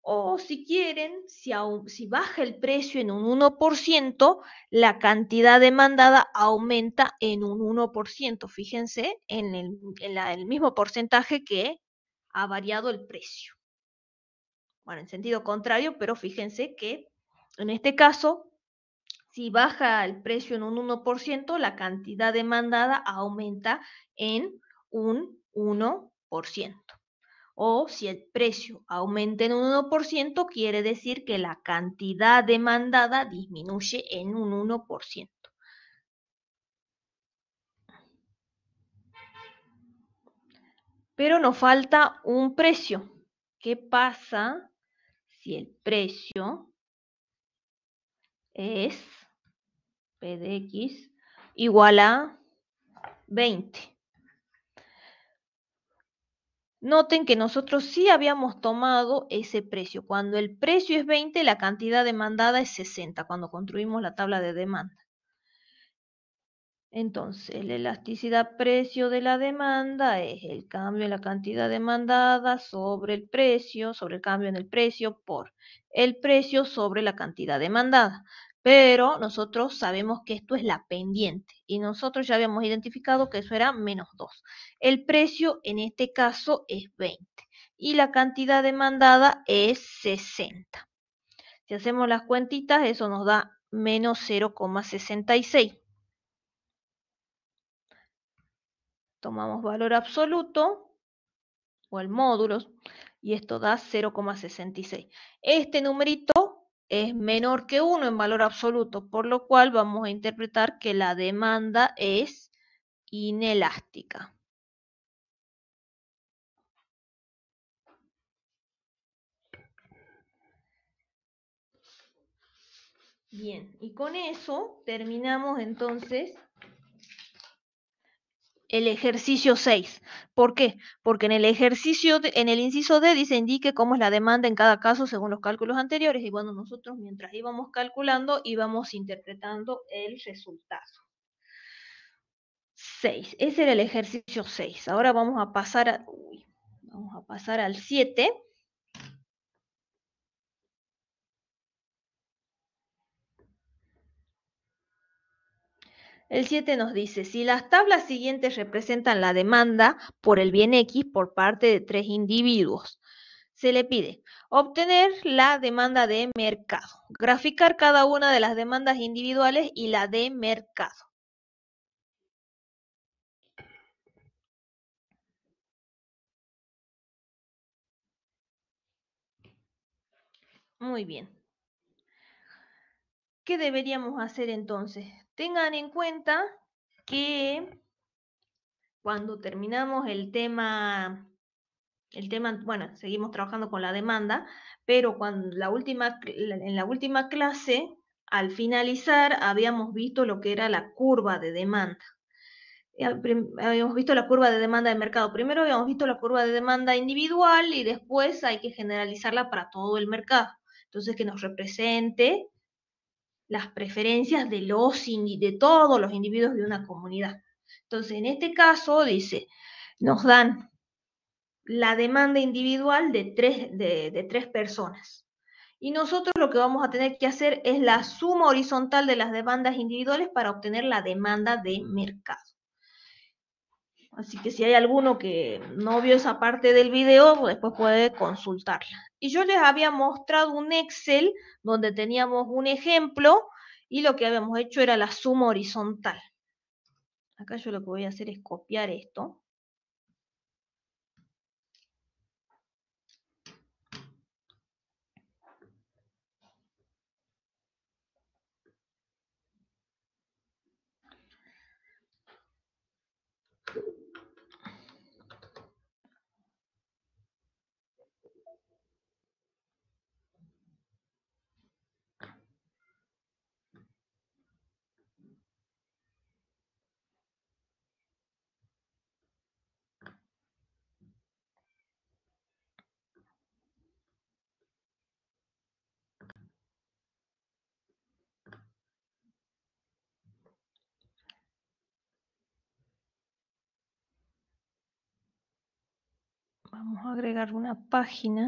O si quieren, si, si baja el precio en un 1%, la cantidad demandada aumenta en un 1%. Fíjense en el, el mismo porcentaje que ha variado el precio. Bueno, en sentido contrario, pero fíjense que en este caso si baja el precio en un 1%, la cantidad demandada aumenta en un 1%. O si el precio aumenta en un 1%, quiere decir que la cantidad demandada disminuye en un 1%. Pero nos falta un precio. ¿Qué pasa si el precio es P de X igual a 20. Noten que nosotros sí habíamos tomado ese precio. Cuando el precio es 20, la cantidad demandada es 60, cuando construimos la tabla de demanda. Entonces, la elasticidad precio de la demanda es el cambio en la cantidad demandada sobre el precio, sobre el cambio en el precio por el precio sobre la cantidad demandada pero nosotros sabemos que esto es la pendiente y nosotros ya habíamos identificado que eso era menos 2. El precio en este caso es 20 y la cantidad demandada es 60. Si hacemos las cuentitas, eso nos da menos 0,66. Tomamos valor absoluto o el módulo y esto da 0,66. Este numerito es menor que 1 en valor absoluto, por lo cual vamos a interpretar que la demanda es inelástica. Bien, y con eso terminamos entonces el ejercicio 6. ¿Por qué? Porque en el ejercicio, en el inciso D dice indique cómo es la demanda en cada caso según los cálculos anteriores. Y bueno, nosotros mientras íbamos calculando, íbamos interpretando el resultado. 6. Ese era el ejercicio 6. Ahora vamos a pasar a, vamos a pasar al 7. El 7 nos dice, si las tablas siguientes representan la demanda por el bien X por parte de tres individuos, se le pide obtener la demanda de mercado, graficar cada una de las demandas individuales y la de mercado. Muy bien. ¿Qué deberíamos hacer entonces? Tengan en cuenta que cuando terminamos el tema, el tema, bueno, seguimos trabajando con la demanda, pero cuando la última, en la última clase, al finalizar, habíamos visto lo que era la curva de demanda. Eh, habíamos visto la curva de demanda de mercado. Primero habíamos visto la curva de demanda individual y después hay que generalizarla para todo el mercado. Entonces, que nos represente las preferencias de, los, de todos los individuos de una comunidad. Entonces, en este caso, dice, nos dan la demanda individual de tres, de, de tres personas. Y nosotros lo que vamos a tener que hacer es la suma horizontal de las demandas individuales para obtener la demanda de mercado. Así que si hay alguno que no vio esa parte del video, pues después puede consultarla. Y yo les había mostrado un Excel donde teníamos un ejemplo y lo que habíamos hecho era la suma horizontal. Acá yo lo que voy a hacer es copiar esto. Vamos a agregar una página.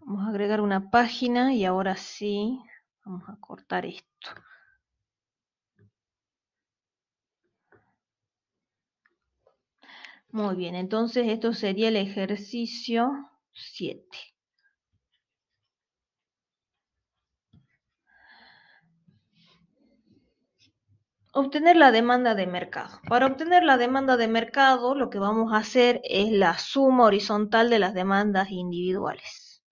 Vamos a agregar una página y ahora sí vamos a cortar esto. Muy bien, entonces esto sería el ejercicio 7. Obtener la demanda de mercado. Para obtener la demanda de mercado, lo que vamos a hacer es la suma horizontal de las demandas individuales.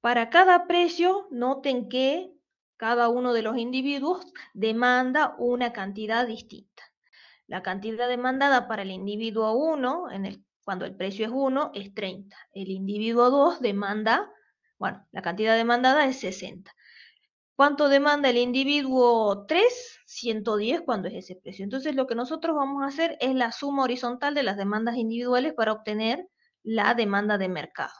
Para cada precio, noten que cada uno de los individuos demanda una cantidad distinta. La cantidad demandada para el individuo 1, en el, cuando el precio es 1, es 30. El individuo 2 demanda, bueno, la cantidad demandada es 60. ¿Cuánto demanda el individuo 3? 110 cuando es ese precio. Entonces lo que nosotros vamos a hacer es la suma horizontal de las demandas individuales para obtener la demanda de mercado.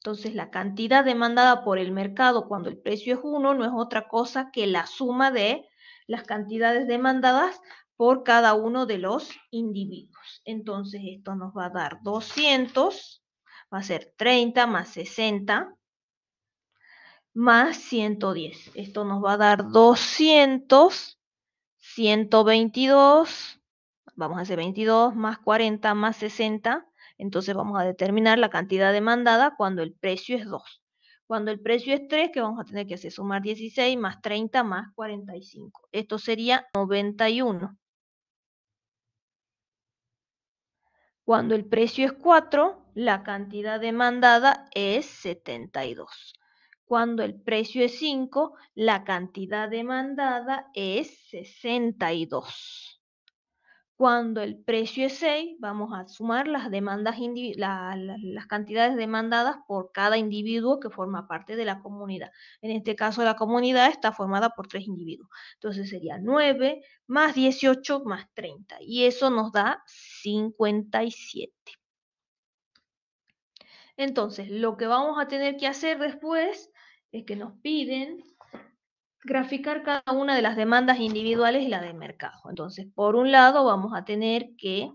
Entonces la cantidad demandada por el mercado cuando el precio es 1 no es otra cosa que la suma de las cantidades demandadas por cada uno de los individuos. Entonces esto nos va a dar 200, va a ser 30 más 60, más 110. Esto nos va a dar 200, 122, vamos a hacer 22 más 40 más 60. Entonces vamos a determinar la cantidad demandada cuando el precio es 2. Cuando el precio es 3, que vamos a tener que hacer sumar 16 más 30 más 45. Esto sería 91. Cuando el precio es 4, la cantidad demandada es 72. Cuando el precio es 5, la cantidad demandada es 62. Cuando el precio es 6, vamos a sumar las, demandas las cantidades demandadas por cada individuo que forma parte de la comunidad. En este caso, la comunidad está formada por tres individuos. Entonces sería 9 más 18 más 30. Y eso nos da 57. Entonces, lo que vamos a tener que hacer después eh, que nos piden graficar cada una de las demandas individuales y la de mercado. Entonces, por un lado, vamos a tener que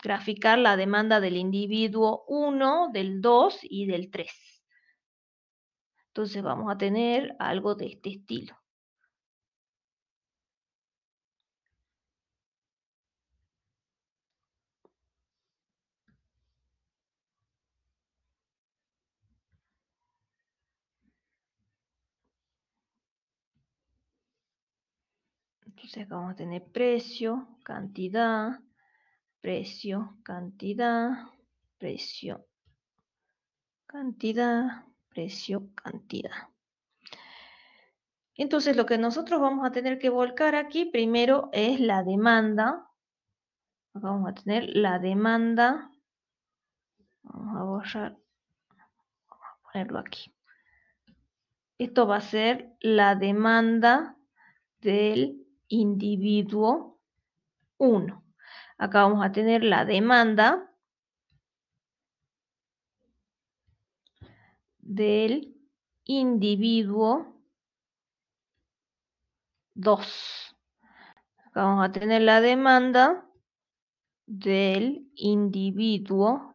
graficar la demanda del individuo 1, del 2 y del 3. Entonces, vamos a tener algo de este estilo. O vamos a tener precio, cantidad, precio, cantidad, precio, cantidad, precio, cantidad. Entonces lo que nosotros vamos a tener que volcar aquí primero es la demanda. vamos a tener la demanda. Vamos a borrar, vamos a ponerlo aquí. Esto va a ser la demanda del individuo 1. Acá vamos a tener la demanda del individuo 2. Acá vamos a tener la demanda del individuo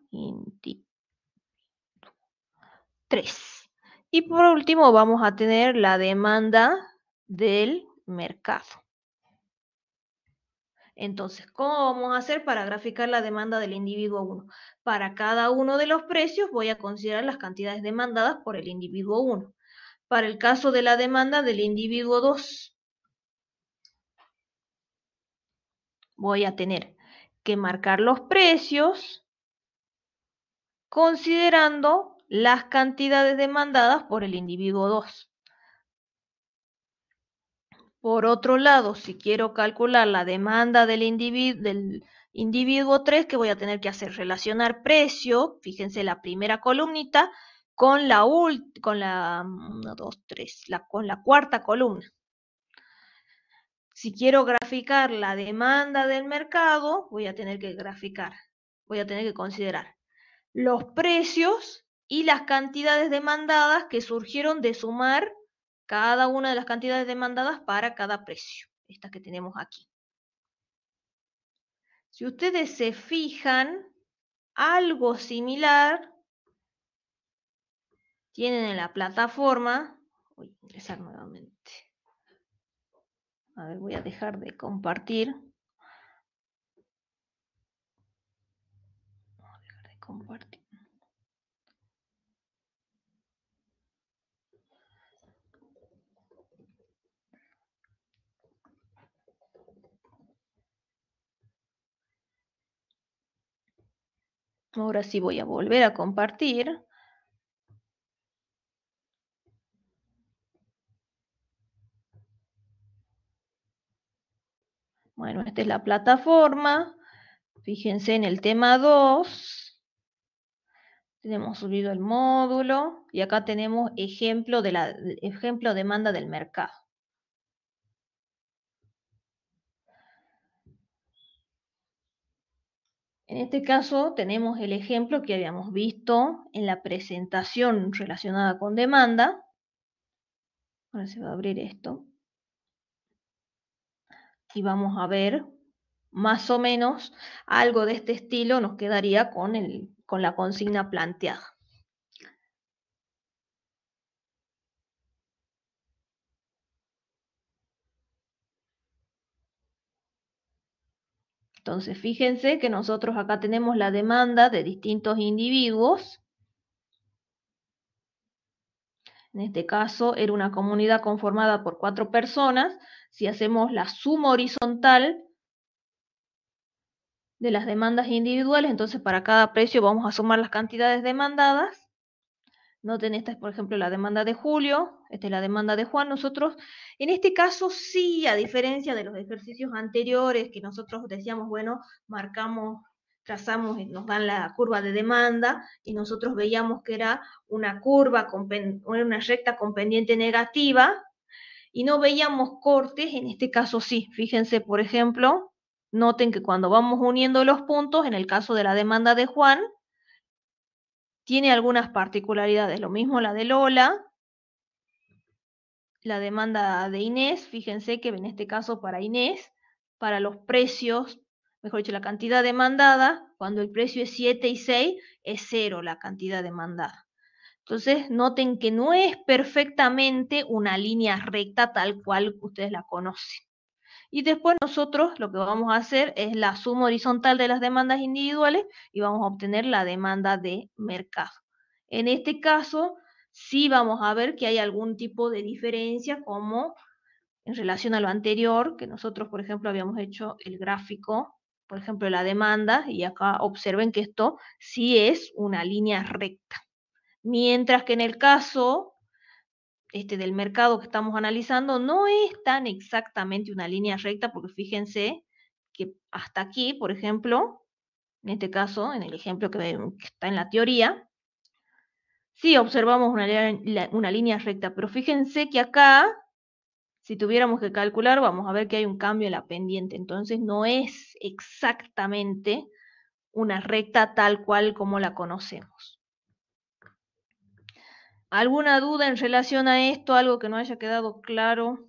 3. Y por último vamos a tener la demanda del mercado. Entonces, ¿cómo vamos a hacer para graficar la demanda del individuo 1? Para cada uno de los precios voy a considerar las cantidades demandadas por el individuo 1. Para el caso de la demanda del individuo 2, voy a tener que marcar los precios considerando las cantidades demandadas por el individuo 2. Por otro lado, si quiero calcular la demanda del, individuo 3, que voy a tener que hacer? Relacionar precio, fíjense la primera columnita, con la, con la cuarta columna. Si quiero graficar la demanda del mercado, voy a tener que graficar, voy a tener que considerar los precios y las cantidades demandadas que surgieron de sumar cada una de las cantidades demandadas para cada precio, estas que tenemos aquí. Si ustedes se fijan, algo similar tienen en la plataforma. Voy a ingresar nuevamente. A ver, voy a dejar de compartir. Voy a dejar de compartir. Ahora sí voy a volver a compartir. Bueno, esta es la plataforma. Fíjense en el tema 2. Tenemos subido el módulo y acá tenemos ejemplo de la ejemplo demanda del mercado. En este caso tenemos el ejemplo que habíamos visto en la presentación relacionada con demanda. Ahora se va a abrir esto. Y vamos a ver más o menos algo de este estilo nos quedaría con, el, con la consigna planteada. Entonces, fíjense que nosotros acá tenemos la demanda de distintos individuos. En este caso era una comunidad conformada por cuatro personas. Si hacemos la suma horizontal de las demandas individuales, entonces para cada precio vamos a sumar las cantidades demandadas. Noten, esta es, por ejemplo, la demanda de Julio, esta es la demanda de Juan. Nosotros, en este caso, sí, a diferencia de los ejercicios anteriores que nosotros decíamos, bueno, marcamos, trazamos, nos dan la curva de demanda y nosotros veíamos que era una curva, con, una recta con pendiente negativa y no veíamos cortes, en este caso sí. Fíjense, por ejemplo, noten que cuando vamos uniendo los puntos, en el caso de la demanda de Juan, tiene algunas particularidades. Lo mismo la de Lola, la demanda de Inés. Fíjense que en este caso para Inés, para los precios, mejor dicho, la cantidad demandada, cuando el precio es 7 y 6, es cero la cantidad demandada. Entonces, noten que no es perfectamente una línea recta tal cual ustedes la conocen. Y después nosotros lo que vamos a hacer es la suma horizontal de las demandas individuales y vamos a obtener la demanda de mercado. En este caso, sí vamos a ver que hay algún tipo de diferencia como en relación a lo anterior, que nosotros, por ejemplo, habíamos hecho el gráfico, por ejemplo, la demanda, y acá observen que esto sí es una línea recta. Mientras que en el caso este, del mercado que estamos analizando no es tan exactamente una línea recta, porque fíjense que hasta aquí, por ejemplo, en este caso, en el ejemplo que, está en la teoría, sí observamos una línea recta, pero fíjense que acá, si tuviéramos que calcular, vamos a ver que hay un cambio en la pendiente, entonces no es exactamente una recta tal cual como la conocemos. ¿Alguna duda en relación a esto? ¿Algo que no haya quedado claro?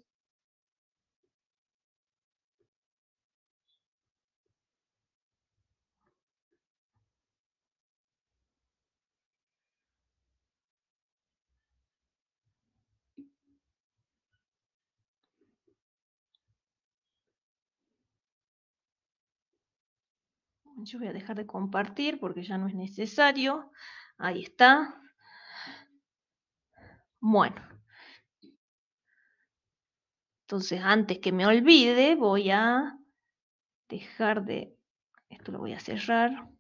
Yo voy a dejar de compartir porque ya no es necesario. Ahí está. Bueno. Entonces, antes que me olvide, voy a dejar de... Esto lo voy a cerrar.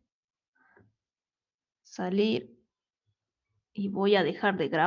Salir. Y voy a dejar de grabar.